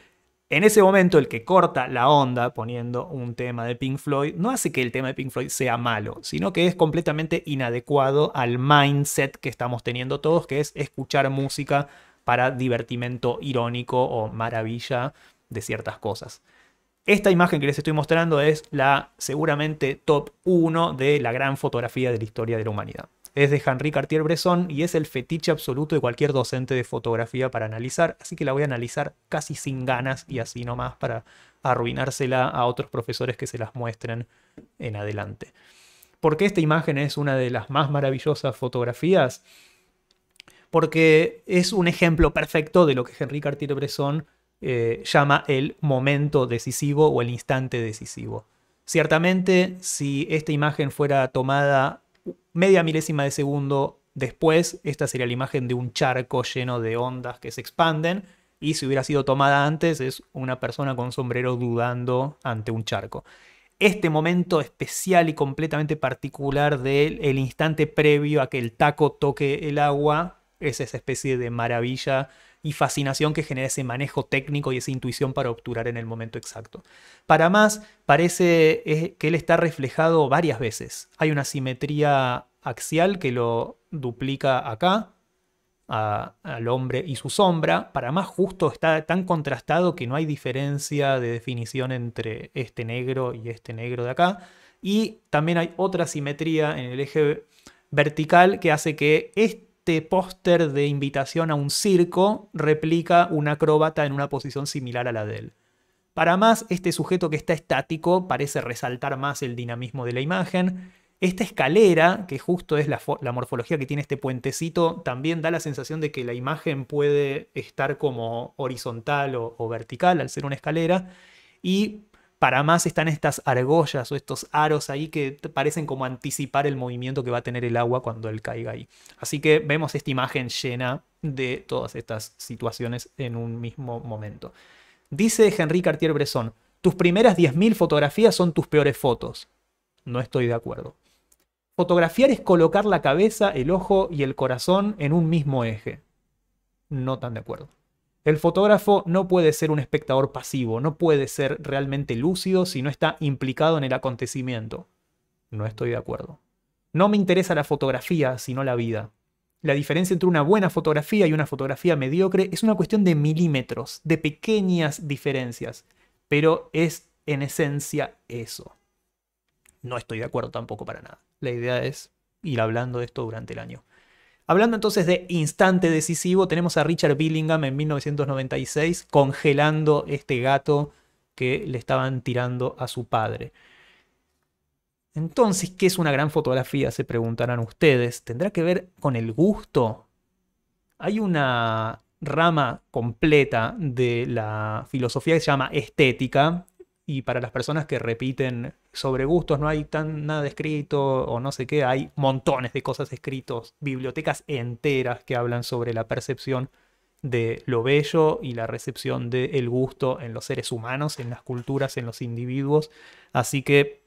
en ese momento, el que corta la onda poniendo un tema de Pink Floyd no hace que el tema de Pink Floyd sea malo, sino que es completamente inadecuado al mindset que estamos teniendo todos, que es escuchar música para divertimento irónico o maravilla de ciertas cosas. Esta imagen que les estoy mostrando es la seguramente top 1 de la gran fotografía de la historia de la humanidad. Es de Henri Cartier-Bresson y es el fetiche absoluto de cualquier docente de fotografía para analizar, así que la voy a analizar casi sin ganas y así nomás para arruinársela a otros profesores que se las muestren en adelante. ¿Por qué esta imagen es una de las más maravillosas fotografías? Porque es un ejemplo perfecto de lo que Henri Cartier-Bresson eh, llama el momento decisivo o el instante decisivo. Ciertamente, si esta imagen fuera tomada media milésima de segundo después, esta sería la imagen de un charco lleno de ondas que se expanden. Y si hubiera sido tomada antes, es una persona con sombrero dudando ante un charco. Este momento especial y completamente particular del instante previo a que el taco toque el agua es esa especie de maravilla y fascinación que genera ese manejo técnico y esa intuición para obturar en el momento exacto. Para más, parece eh, que él está reflejado varias veces. Hay una simetría axial que lo duplica acá, al hombre y su sombra. Para más justo está tan contrastado que no hay diferencia de definición entre este negro y este negro de acá. Y también hay otra simetría en el eje vertical que hace que este este póster de invitación a un circo replica un acróbata en una posición similar a la de él. Para más, este sujeto que está estático parece resaltar más el dinamismo de la imagen. Esta escalera, que justo es la, morfología que tiene este puentecito, también da la sensación de que la imagen puede estar como horizontal o, o vertical al ser una escalera. Y para más están estas argollas o estos aros ahí que parecen como anticipar el movimiento que va a tener el agua cuando él caiga ahí. Así que vemos esta imagen llena de todas estas situaciones en un mismo momento. Dice Henri Cartier-Bresson, tus primeras 10.000 fotografías son tus peores fotos. No estoy de acuerdo. Fotografiar es colocar la cabeza, el ojo y el corazón en un mismo eje. No tan de acuerdo. El fotógrafo no puede ser un espectador pasivo, no puede ser realmente lúcido si no está implicado en el acontecimiento. No estoy de acuerdo. No me interesa la fotografía, sino la vida. La diferencia entre una buena fotografía y una fotografía mediocre es una cuestión de milímetros, de pequeñas diferencias, pero es en esencia eso. No estoy de acuerdo tampoco para nada. La idea es ir hablando de esto durante el año. Hablando entonces de instante decisivo, tenemos a Richard Billingham en 1996 congelando este gato que le estaban tirando a su padre. Entonces, ¿qué es una gran fotografía? Se preguntarán ustedes. ¿Tendrá que ver con el gusto? Hay una rama completa de la filosofía que se llama estética, y para las personas que repiten sobre gustos, no hay tan nada escrito o no sé qué, hay montones de cosas escritos, bibliotecas enteras que hablan sobre la percepción de lo bello y la recepción del gusto en los seres humanos, en las culturas, en los individuos. Así que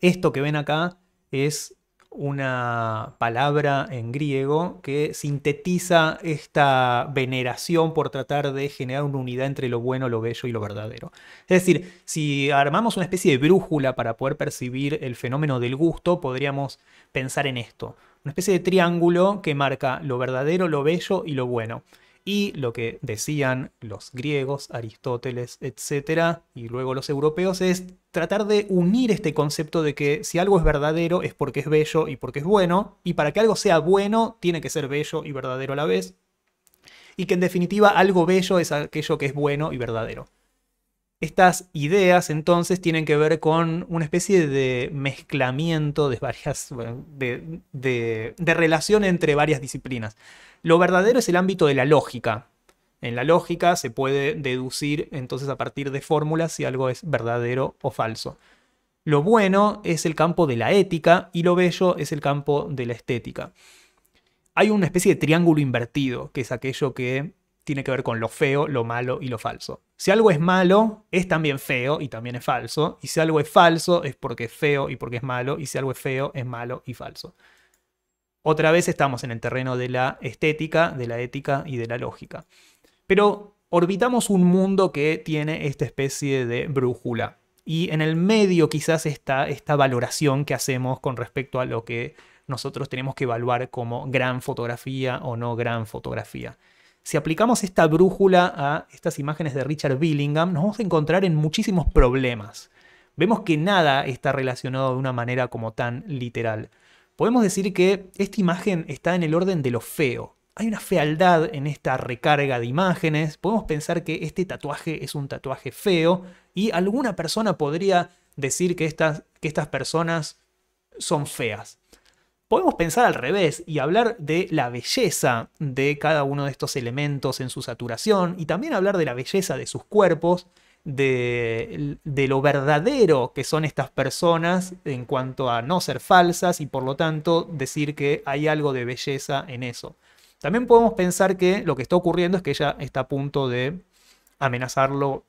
esto que ven acá es una palabra en griego que sintetiza esta veneración por tratar de generar una unidad entre lo bueno, lo bello y lo verdadero. Es decir, si armamos una especie de brújula para poder percibir el fenómeno del gusto, podríamos pensar en esto, una especie de triángulo que marca lo verdadero, lo bello y lo bueno y lo que decían los griegos, Aristóteles, etc., y luego los europeos, es tratar de unir este concepto de que si algo es verdadero es porque es bello y porque es bueno, y para que algo sea bueno tiene que ser bello y verdadero a la vez, y que en definitiva algo bello es aquello que es bueno y verdadero. Estas ideas entonces tienen que ver con una especie de mezclamiento de varias de, de, relación entre varias disciplinas. Lo verdadero es el ámbito de la lógica. En la lógica se puede deducir entonces a partir de fórmulas si algo es verdadero o falso. Lo bueno es el campo de la ética y lo bello es el campo de la estética. Hay una especie de triángulo invertido, que es aquello que tiene que ver con lo feo, lo malo y lo falso. Si algo es malo, es también feo y también es falso. Y si algo es falso, es porque es feo y porque es malo. Y si algo es feo, es malo y falso. Otra vez estamos en el terreno de la estética, de la ética y de la lógica. Pero orbitamos un mundo que tiene esta especie de brújula. Y en el medio quizás está esta valoración que hacemos con respecto a lo que nosotros tenemos que evaluar como gran fotografía o no gran fotografía. Si aplicamos esta brújula a estas imágenes de Richard Billingham, nos vamos a encontrar en muchísimos problemas. Vemos que nada está relacionado de una manera como tan literal. Podemos decir que esta imagen está en el orden de lo feo. Hay una fealdad en esta recarga de imágenes. Podemos pensar que este tatuaje es un tatuaje feo y alguna persona podría decir que estas, que estas personas son feas podemos pensar al revés y hablar de la belleza de cada uno de estos elementos en su saturación y también hablar de la belleza de sus cuerpos, de, lo verdadero que son estas personas en cuanto a no ser falsas y por lo tanto decir que hay algo de belleza en eso. También podemos pensar que lo que está ocurriendo es que ella está a punto de amenazarlo,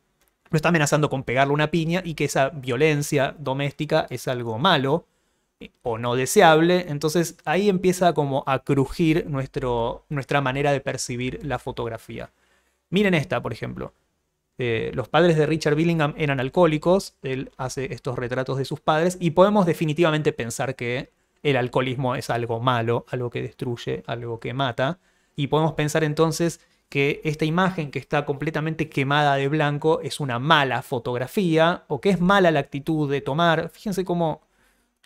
lo está amenazando con pegarle una piña y que esa violencia doméstica es algo malo o no deseable, entonces ahí empieza como a crujir nuestro, nuestra manera de percibir la fotografía. Miren esta, por ejemplo. Eh, los padres de Richard Billingham eran alcohólicos, él hace estos retratos de sus padres y podemos definitivamente pensar que el alcoholismo es algo malo, algo que destruye, algo que mata. Y podemos pensar entonces que esta imagen que está completamente quemada de blanco es una mala fotografía o que es mala la actitud de tomar. Fíjense cómo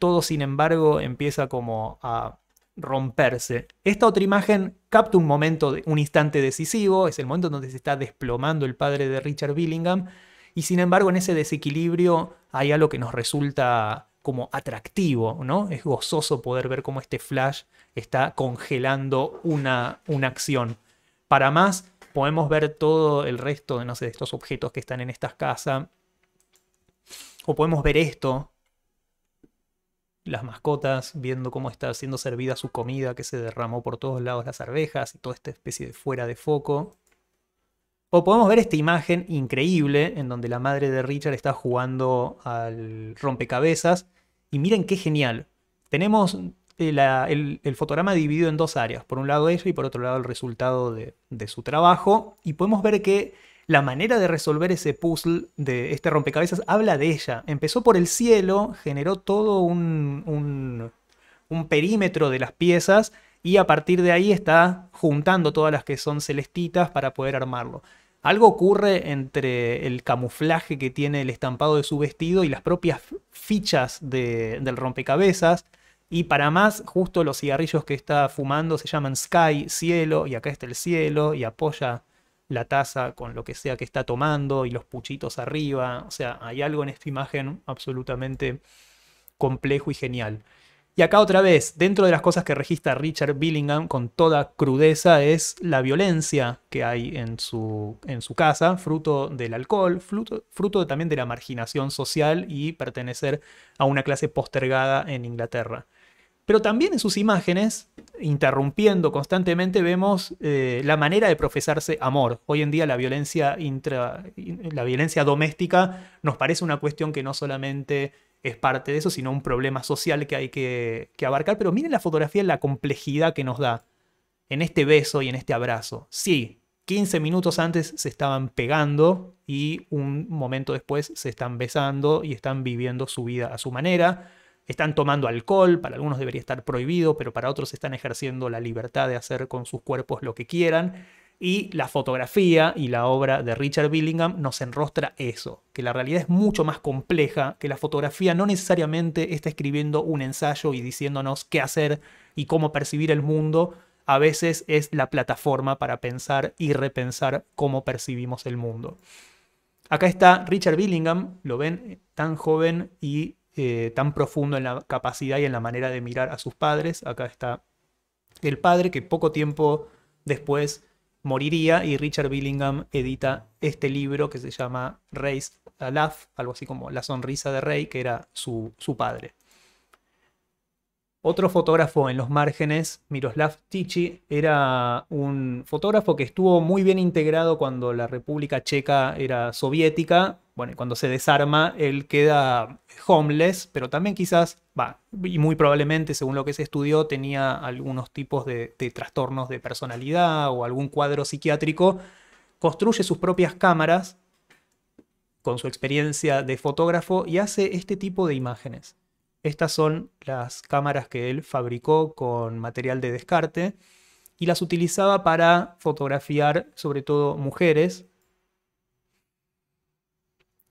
todo sin embargo empieza como a romperse. Esta otra imagen capta un momento, un instante decisivo, es el momento donde se está desplomando el padre de Richard Billingham, y sin embargo en ese desequilibrio hay algo que nos resulta como atractivo, ¿no? Es gozoso poder ver cómo este flash está congelando una, una acción. Para más, podemos ver todo el resto de, no sé, estos objetos que están en estas casas, o podemos ver esto, las mascotas, viendo cómo está siendo servida su comida que se derramó por todos lados las arvejas y toda esta especie de fuera de foco. O podemos ver esta imagen increíble en donde la madre de Richard está jugando al rompecabezas. Y miren qué genial. Tenemos eh, el, fotograma dividido en dos áreas. Por un lado ella y por otro lado el resultado de su trabajo. Y podemos ver que la manera de resolver ese puzzle de este rompecabezas habla de ella. Empezó por el cielo, generó todo un, perímetro de las piezas y a partir de ahí está juntando todas las que son celestitas para poder armarlo. Algo ocurre entre el camuflaje que tiene el estampado de su vestido y las propias fichas del rompecabezas. Y para más, justo los cigarrillos que está fumando se llaman Sky, cielo, y acá está el cielo, y apoya la taza con lo que sea que está tomando y los puchitos arriba. O sea, hay algo en esta imagen absolutamente complejo y genial. Y acá otra vez, dentro de las cosas que registra Richard Billingham con toda crudeza es la violencia que hay en su, en su casa, fruto del alcohol, fruto también de la marginación social y pertenecer a una clase postergada en Inglaterra. Pero también en sus imágenes, interrumpiendo constantemente, vemos eh, la manera de profesarse amor. Hoy en día la violencia, intra, la violencia doméstica nos parece una cuestión que no solamente es parte de eso, sino un problema social que hay que, abarcar. Pero miren la fotografía, la complejidad que nos da en este beso y en este abrazo. Sí, 15 minutos antes se estaban pegando y un momento después se están besando y están viviendo su vida a su manera están tomando alcohol, para algunos debería estar prohibido, pero para otros están ejerciendo la libertad de hacer con sus cuerpos lo que quieran. Y la fotografía y la obra de Richard Billingham nos enrostra eso, que la realidad es mucho más compleja, que la fotografía no necesariamente está escribiendo un ensayo y diciéndonos qué hacer y cómo percibir el mundo, a veces es la plataforma para pensar y repensar cómo percibimos el mundo. Acá está Richard Billingham, lo ven tan joven y eh, tan profundo en la capacidad y en la manera de mirar a sus padres. Acá está el padre que poco tiempo después moriría y Richard Billingham edita este libro que se llama Rey's Love* algo así como La sonrisa de Rey, que era su padre. Otro fotógrafo en los márgenes, Miroslav Tichy, era un fotógrafo que estuvo muy bien integrado cuando la República Checa era soviética. Bueno, cuando se desarma, él queda homeless, pero también quizás, va, y muy probablemente, según lo que se estudió, tenía algunos tipos de, de trastornos de personalidad o algún cuadro psiquiátrico. Construye sus propias cámaras con su experiencia de fotógrafo y hace este tipo de imágenes. Estas son las cámaras que él fabricó con material de descarte y las utilizaba para fotografiar sobre todo mujeres.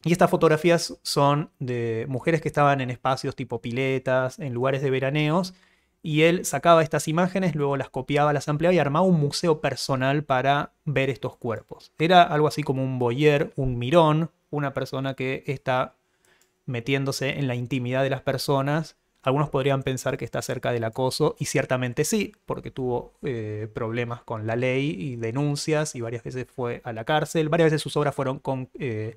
Y estas fotografías son de mujeres que estaban en espacios tipo piletas, en lugares de veraneos, y él sacaba estas imágenes, luego las copiaba, las ampliaba y armaba un museo personal para ver estos cuerpos. Era algo así como un boyer, un mirón, una persona que está metiéndose en la intimidad de las personas. Algunos podrían pensar que está cerca del acoso y ciertamente sí, porque tuvo eh, problemas con la ley y denuncias y varias veces fue a la cárcel, varias veces sus obras fueron con, eh,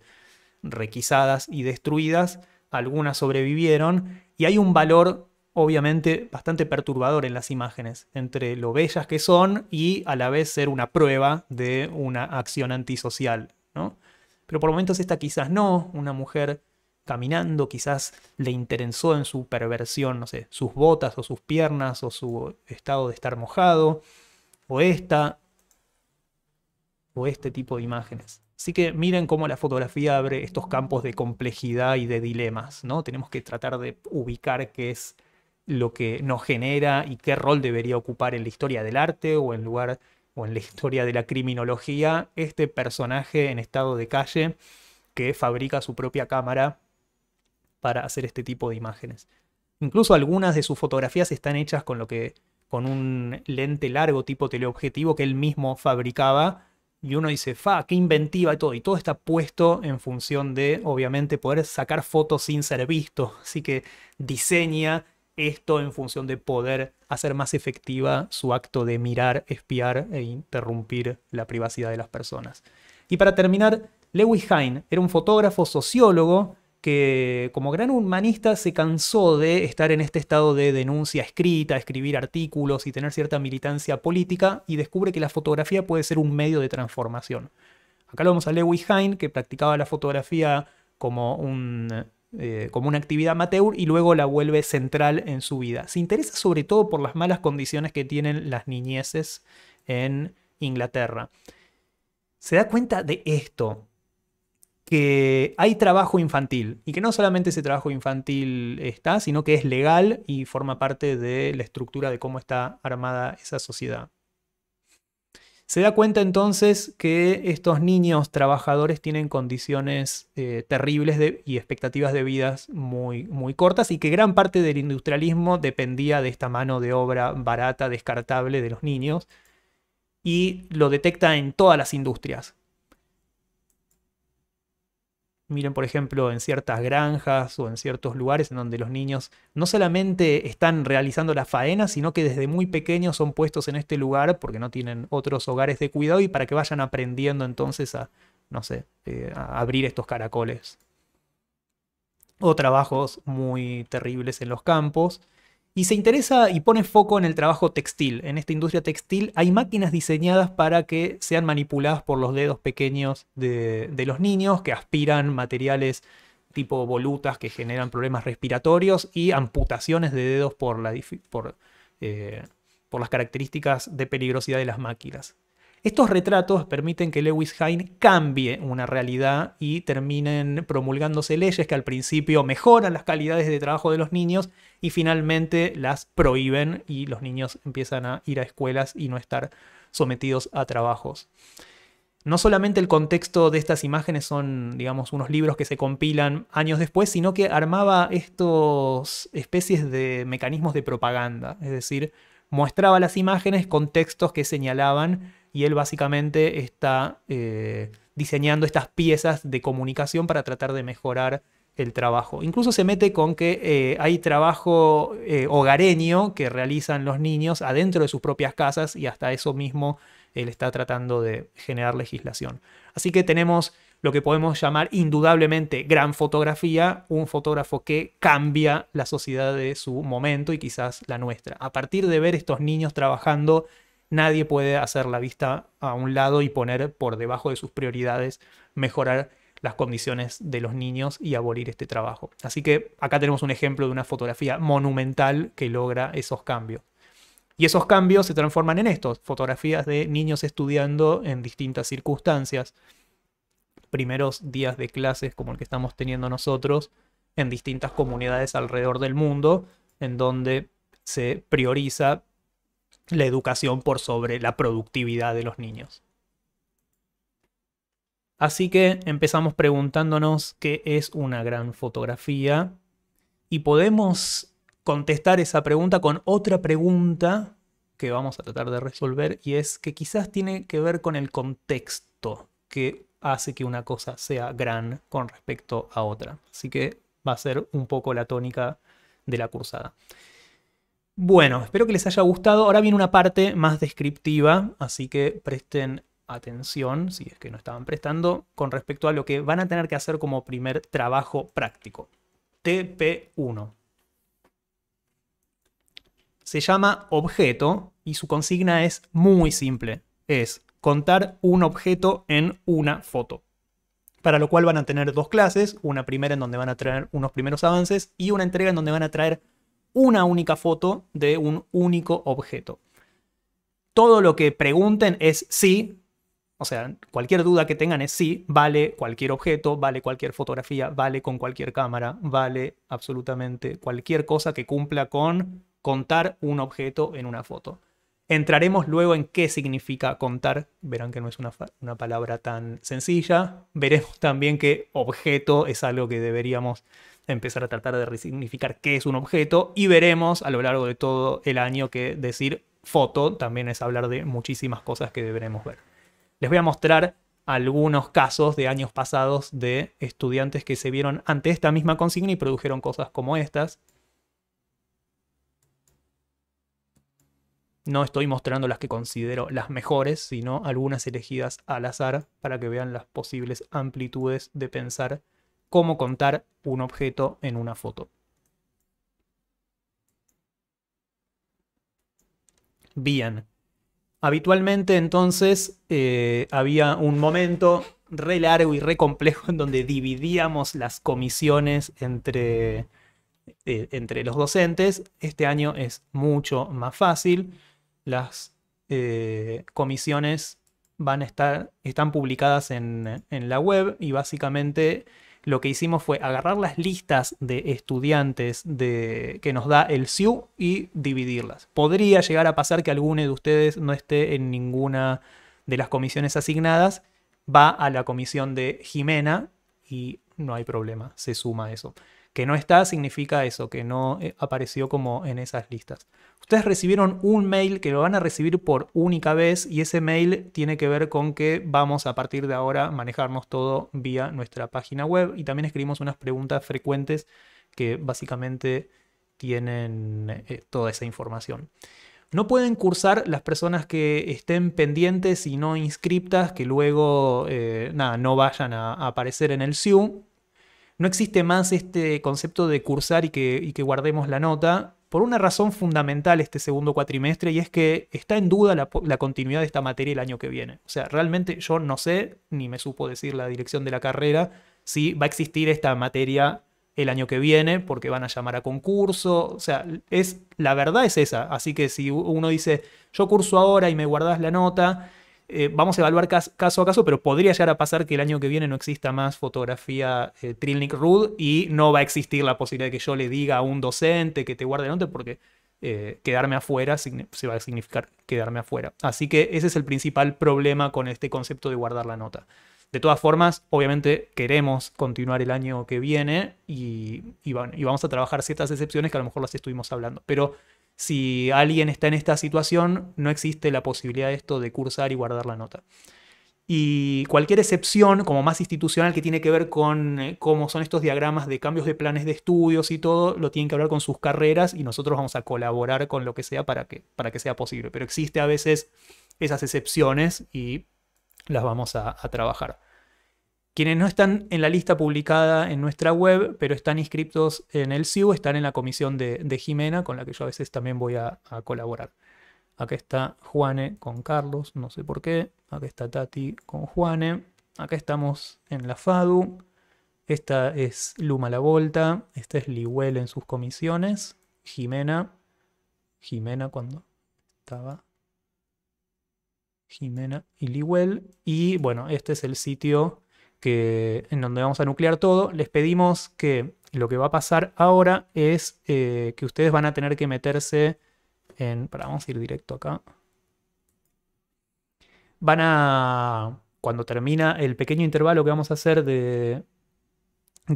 requisadas y destruidas, algunas sobrevivieron y hay un valor obviamente bastante perturbador en las imágenes, entre lo bellas que son y a la vez ser una prueba de una acción antisocial, ¿no? Pero por momentos esta quizás no, una mujer caminando, quizás le interesó en su perversión, no sé, sus botas o sus piernas o su estado de estar mojado, o esta, o este tipo de imágenes. Así que miren cómo la fotografía abre estos campos de complejidad y de dilemas, ¿no? Tenemos que tratar de ubicar qué es lo que nos genera y qué rol debería ocupar en la historia del arte o en lugar o en la historia de la criminología este personaje en estado de calle que fabrica su propia cámara para hacer este tipo de imágenes. Incluso algunas de sus fotografías están hechas con lo que con un lente largo tipo teleobjetivo que él mismo fabricaba y uno dice, "Fa, qué inventiva y todo." Y todo está puesto en función de obviamente poder sacar fotos sin ser visto, así que diseña esto en función de poder hacer más efectiva su acto de mirar, espiar e interrumpir la privacidad de las personas. Y para terminar, Lewis Hine era un fotógrafo sociólogo que como gran humanista se cansó de estar en este estado de denuncia escrita, escribir artículos y tener cierta militancia política y descubre que la fotografía puede ser un medio de transformación. Acá lo vemos a Lewis Hine, que practicaba la fotografía como, un, eh, como una actividad amateur y luego la vuelve central en su vida. Se interesa sobre todo por las malas condiciones que tienen las niñeces en Inglaterra. Se da cuenta de esto, que hay trabajo infantil y que no solamente ese trabajo infantil está, sino que es legal y forma parte de la estructura de cómo está armada esa sociedad. Se da cuenta entonces que estos niños trabajadores tienen condiciones eh, terribles y expectativas de vidas muy, muy cortas y que gran parte del industrialismo dependía de esta mano de obra barata, descartable de los niños y lo detecta en todas las industrias Miren, por ejemplo, en ciertas granjas o en ciertos lugares en donde los niños no solamente están realizando la faena, sino que desde muy pequeños son puestos en este lugar porque no tienen otros hogares de cuidado y para que vayan aprendiendo entonces a, no sé, eh, a abrir estos caracoles. O trabajos muy terribles en los campos, y se interesa y pone foco en el trabajo textil. En esta industria textil hay máquinas diseñadas para que sean manipuladas por los dedos pequeños de, los niños que aspiran materiales tipo volutas que generan problemas respiratorios y amputaciones de dedos por eh, las características de peligrosidad de las máquinas. Estos retratos permiten que Lewis Hine cambie una realidad y terminen promulgándose leyes que al principio mejoran las calidades de trabajo de los niños y finalmente las prohíben y los niños empiezan a ir a escuelas y no estar sometidos a trabajos. No solamente el contexto de estas imágenes son, digamos, unos libros que se compilan años después, sino que armaba estos especies de mecanismos de propaganda, es decir, mostraba las imágenes con textos que señalaban y él básicamente está eh, diseñando estas piezas de comunicación para tratar de mejorar el trabajo. Incluso se mete con que eh, hay trabajo eh, hogareño que realizan los niños adentro de sus propias casas y hasta eso mismo él está tratando de generar legislación. Así que tenemos lo que podemos llamar indudablemente gran fotografía, un fotógrafo que cambia la sociedad de su momento y quizás la nuestra. A partir de ver estos niños trabajando nadie puede hacer la vista a un lado y poner por debajo de sus prioridades mejorar las condiciones de los niños y abolir este trabajo. Así que acá tenemos un ejemplo de una fotografía monumental que logra esos cambios. Y esos cambios se transforman en estos, fotografías de niños estudiando en distintas circunstancias. Primeros días de clases como el que estamos teniendo nosotros en distintas comunidades alrededor del mundo, en donde se prioriza la educación por sobre la productividad de los niños. Así que empezamos preguntándonos qué es una gran fotografía y podemos contestar esa pregunta con otra pregunta que vamos a tratar de resolver y es que quizás tiene que ver con el contexto que hace que una cosa sea gran con respecto a otra. Así que va a ser un poco la tónica de la cursada. Bueno, espero que les haya gustado. Ahora viene una parte más descriptiva, así que presten atención, si es que no estaban prestando, con respecto a lo que van a tener que hacer como primer trabajo práctico. TP1. Se llama objeto y su consigna es muy simple. Es contar un objeto en una foto. Para lo cual van a tener dos clases, una primera en donde van a traer unos primeros avances y una entrega en donde van a traer una única foto de un único objeto. Todo lo que pregunten es sí, o sea, cualquier duda que tengan es sí, vale cualquier objeto, vale cualquier fotografía, vale con cualquier cámara, vale absolutamente cualquier cosa que cumpla con contar un objeto en una foto. Entraremos luego en qué significa contar. Verán que no es una, una, palabra tan sencilla. Veremos también que objeto es algo que deberíamos empezar a tratar de resignificar qué es un objeto y veremos a lo largo de todo el año que decir foto también es hablar de muchísimas cosas que deberemos ver. Les voy a mostrar algunos casos de años pasados de estudiantes que se vieron ante esta misma consigna y produjeron cosas como estas. No estoy mostrando las que considero las mejores, sino algunas elegidas al azar para que vean las posibles amplitudes de pensar cómo contar un objeto en una foto. Bien. Habitualmente entonces eh, había un momento re largo y re complejo en donde dividíamos las comisiones entre, eh, entre los docentes. Este año es mucho más fácil. Las eh, comisiones van a estar, están publicadas en, en la web y básicamente lo que hicimos fue agarrar las listas de estudiantes de, que nos da el SIU y dividirlas. Podría llegar a pasar que alguno de ustedes no esté en ninguna de las comisiones asignadas, va a la comisión de Jimena y no hay problema, se suma eso. Que no está significa eso, que no eh, apareció como en esas listas. Ustedes recibieron un mail que lo van a recibir por única vez y ese mail tiene que ver con que vamos a partir de ahora manejarnos todo vía nuestra página web y también escribimos unas preguntas frecuentes que básicamente tienen eh, toda esa información. No pueden cursar las personas que estén pendientes y no inscriptas, que luego eh, nada, no vayan a, aparecer en el SIU no existe más este concepto de cursar y que, guardemos la nota por una razón fundamental este segundo cuatrimestre y es que está en duda la, continuidad de esta materia el año que viene. O sea, realmente yo no sé, ni me supo decir la dirección de la carrera, si va a existir esta materia el año que viene porque van a llamar a concurso. O sea, es, la verdad es esa. Así que si uno dice, yo curso ahora y me guardas la nota, eh, vamos a evaluar caso a caso, pero podría llegar a pasar que el año que viene no exista más fotografía eh, Trilnik Rud y no va a existir la posibilidad de que yo le diga a un docente que te guarde la nota porque eh, quedarme afuera se va a significar quedarme afuera. Así que ese es el principal problema con este concepto de guardar la nota. De todas formas, obviamente queremos continuar el año que viene y, y vamos a trabajar ciertas excepciones que a lo mejor las estuvimos hablando, pero si alguien está en esta situación, no existe la posibilidad de esto de cursar y guardar la nota. Y cualquier excepción, como más institucional, que tiene que ver con eh, cómo son estos diagramas de cambios de planes de estudios y todo, lo tienen que hablar con sus carreras y nosotros vamos a colaborar con lo que sea para que, para que sea posible. Pero existe a veces esas excepciones y las vamos a trabajar. Quienes no están en la lista publicada en nuestra web, pero están inscritos en el CIU, están en la comisión de, Jimena, con la que yo a veces también voy a, colaborar. Acá está Juane con Carlos, no sé por qué. Acá está Tati con Juane. Acá estamos en la FADU. Esta es Luma La Volta. Esta es Liguel en sus comisiones. Jimena. Jimena cuando estaba. Jimena y Liguel. Y bueno, este es el sitio en donde vamos a nuclear todo, les pedimos que lo que va a pasar ahora es eh, que ustedes van a tener que meterse en... Para, vamos a ir directo acá. Van a... Cuando termina el pequeño intervalo que vamos a hacer de,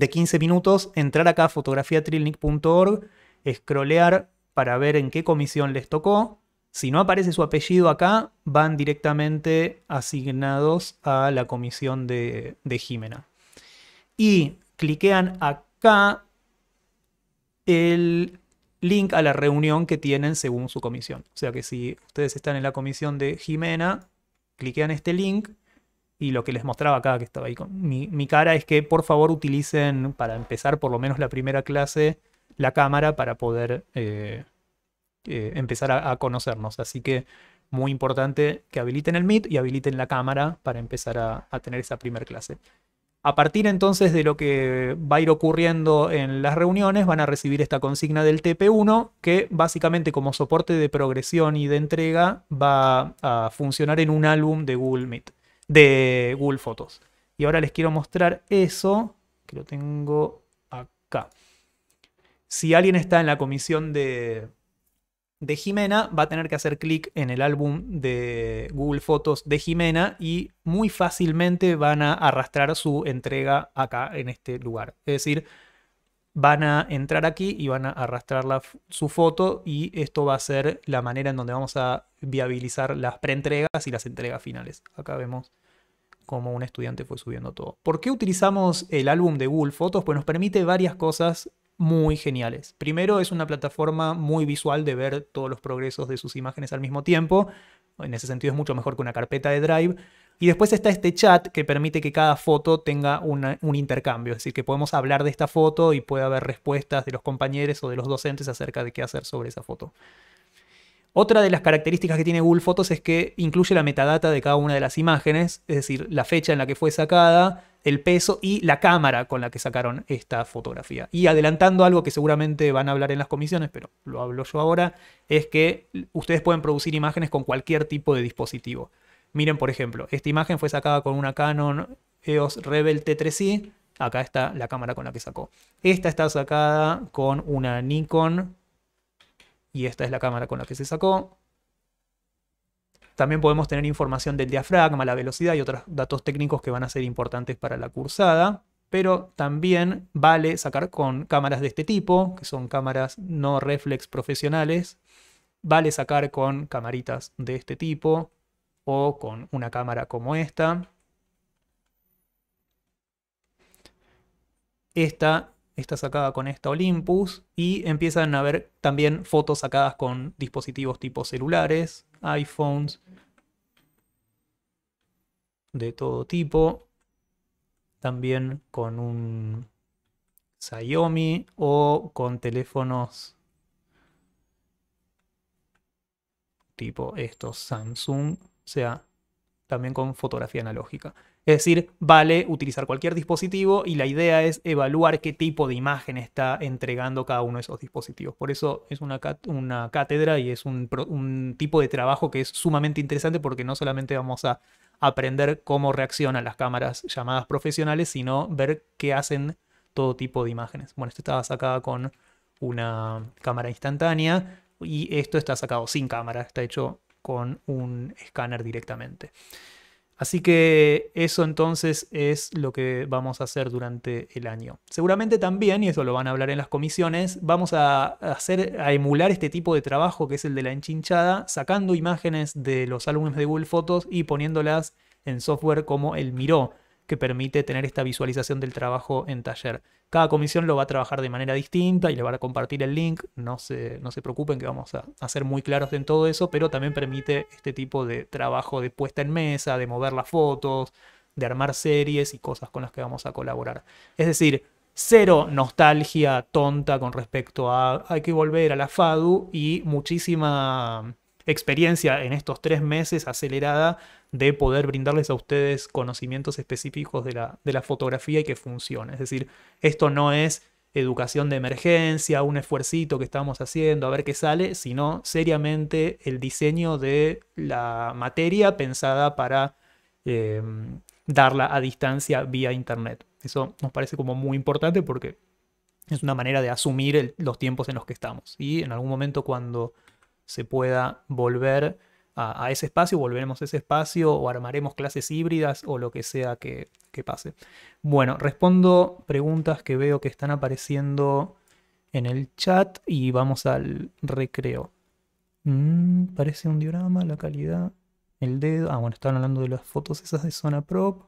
15 minutos, entrar acá a fotografiatrilnic.org, scrollear para ver en qué comisión les tocó si no aparece su apellido acá, van directamente asignados a la comisión de, Jimena. Y cliquean acá el link a la reunión que tienen según su comisión. O sea que si ustedes están en la comisión de Jimena, cliquean este link y lo que les mostraba acá, que estaba ahí con mi, cara, es que por favor utilicen, para empezar por lo menos la primera clase, la cámara para poder eh, eh, empezar a, conocernos. Así que muy importante que habiliten el Meet y habiliten la cámara para empezar a, tener esa primer clase. A partir entonces de lo que va a ir ocurriendo en las reuniones, van a recibir esta consigna del TP1, que básicamente como soporte de progresión y de entrega va a funcionar en un álbum de Google Meet, de Google Fotos. Y ahora les quiero mostrar eso, que lo tengo acá. Si alguien está en la comisión de, de Jimena, va a tener que hacer clic en el álbum de Google Fotos de Jimena y muy fácilmente van a arrastrar su entrega acá en este lugar. Es decir, van a entrar aquí y van a arrastrar su foto y esto va a ser la manera en donde vamos a viabilizar las preentregas y las entregas finales. Acá vemos cómo un estudiante fue subiendo todo. ¿Por qué utilizamos el álbum de Google Fotos? Pues nos permite varias cosas muy geniales. Primero es una plataforma muy visual de ver todos los progresos de sus imágenes al mismo tiempo. En ese sentido es mucho mejor que una carpeta de Drive. Y después está este chat que permite que cada foto tenga un intercambio, es decir, que podemos hablar de esta foto y puede haber respuestas de los compañeros o de los docentes acerca de qué hacer sobre esa foto. Otra de las características que tiene Google Fotos es que incluye la metadata de cada una de las imágenes, es decir, la fecha en la que fue sacada, el peso y la cámara con la que sacaron esta fotografía. Y adelantando algo que seguramente van a hablar en las comisiones, pero lo hablo yo ahora, es que ustedes pueden producir imágenes con cualquier tipo de dispositivo. Miren, por ejemplo, esta imagen fue sacada con una Canon EOS Rebel T3i. Acá está la cámara con la que sacó. Esta está sacada con una Nikon y esta es la cámara con la que se sacó. También podemos tener información del diafragma, la velocidad y otros datos técnicos que van a ser importantes para la cursada. Pero también vale sacar con cámaras de este tipo, que son cámaras no reflex profesionales. Vale sacar con camaritas de este tipo o con una cámara como esta. Esta está sacada con esta Olympus y empiezan a ver también fotos sacadas con dispositivos tipo celulares, iPhones, de todo tipo, también con un Xiaomi o con teléfonos tipo estos Samsung, o sea, también con fotografía analógica. Es decir, vale utilizar cualquier dispositivo y la idea es evaluar qué tipo de imagen está entregando cada uno de esos dispositivos. Por eso es una, cátedra y es un, tipo de trabajo que es sumamente interesante porque no solamente vamos a aprender cómo reaccionan las cámaras llamadas profesionales, sino ver qué hacen todo tipo de imágenes. Bueno, esto estaba sacado con una cámara instantánea y esto está sacado sin cámara, está hecho con un escáner directamente. Así que eso entonces es lo que vamos a hacer durante el año. Seguramente también, y eso lo van a hablar en las comisiones, vamos a, hacer, a emular este tipo de trabajo que es el de la enchinchada, sacando imágenes de los álbumes de Google Fotos y poniéndolas en software como el Miró que permite tener esta visualización del trabajo en taller. Cada comisión lo va a trabajar de manera distinta y le van a compartir el link. No se, no se preocupen que vamos a, a, ser muy claros en todo eso, pero también permite este tipo de trabajo de puesta en mesa, de mover las fotos, de armar series y cosas con las que vamos a colaborar. Es decir, cero nostalgia tonta con respecto a hay que volver a la FADU y muchísima experiencia en estos tres meses acelerada de poder brindarles a ustedes conocimientos específicos de la, de la fotografía y que funcione. Es decir, esto no es educación de emergencia, un esfuercito que estamos haciendo a ver qué sale, sino seriamente el diseño de la materia pensada para eh, darla a distancia vía Internet. Eso nos parece como muy importante porque es una manera de asumir los tiempos en los que estamos. Y en algún momento cuando se pueda volver a, ese espacio, volveremos a ese espacio o armaremos clases híbridas o lo que sea que, pase. Bueno, respondo preguntas que veo que están apareciendo en el chat y vamos al recreo. Mm, parece un diorama, la calidad, el dedo. Ah, bueno, estaban hablando de las fotos esas de zona prop.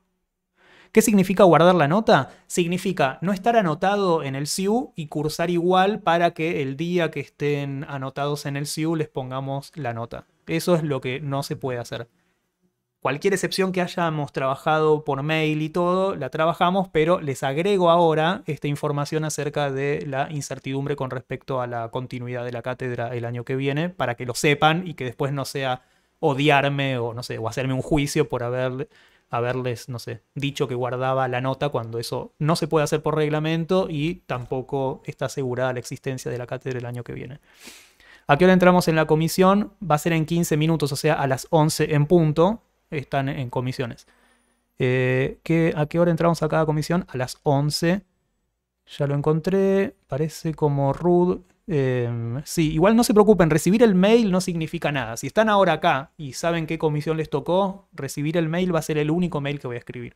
¿Qué significa guardar la nota? Significa no estar anotado en el SIU y cursar igual para que el día que estén anotados en el SIU les pongamos la nota. Eso es lo que no se puede hacer. Cualquier excepción que hayamos trabajado por mail y todo, la trabajamos, pero les agrego ahora esta información acerca de la incertidumbre con respecto a la continuidad de la cátedra el año que viene, para que lo sepan y que después no sea odiarme o no sé, o hacerme un juicio por haber, haberles, no sé, dicho que guardaba la nota cuando eso no se puede hacer por reglamento y tampoco está asegurada la existencia de la cátedra el año que viene. ¿A qué hora entramos en la comisión? Va a ser en 15 minutos, o sea, a las 11 en punto. Están en comisiones. Eh, ¿A qué hora entramos a cada comisión? A las 11. Ya lo encontré. Parece como Rude. Em, sí, igual no se preocupen, recibir el mail no significa nada. Si están ahora acá y saben qué comisión les tocó, recibir el mail va a ser el único mail que voy a escribir.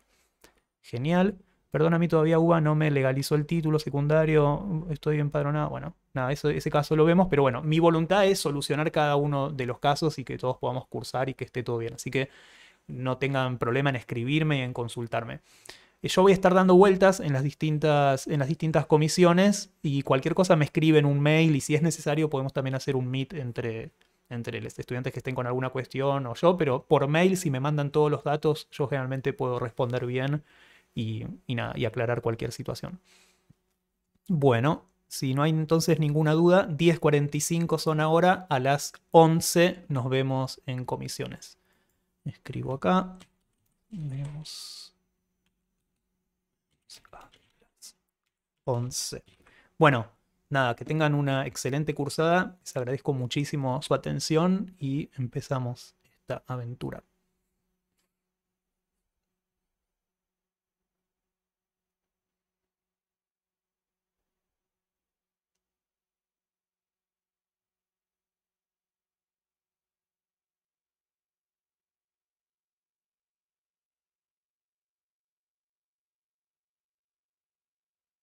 Genial perdón, a mí todavía UBA no me legalizó el título secundario, estoy empadronado. Bueno, nada, ese caso lo vemos, pero bueno, mi voluntad es solucionar cada uno de los casos y que todos podamos cursar y que esté todo bien. Así que no tengan problema en escribirme y en consultarme. Eh, yo voy a estar dando vueltas en las distintas, comisiones y cualquier cosa me escribe en un mail y si es necesario podemos también hacer un meet entre, entre los estudiantes que estén con alguna cuestión o yo, pero por mail si me mandan todos los datos yo generalmente puedo responder bien y, nada, y aclarar cualquier situación. Bueno, si no hay entonces ninguna duda, 10.45 son ahora, a las 11 nos vemos en comisiones. Escribo acá, 11. Bueno, nada, que tengan una excelente cursada, les agradezco muchísimo su atención y empezamos esta aventura.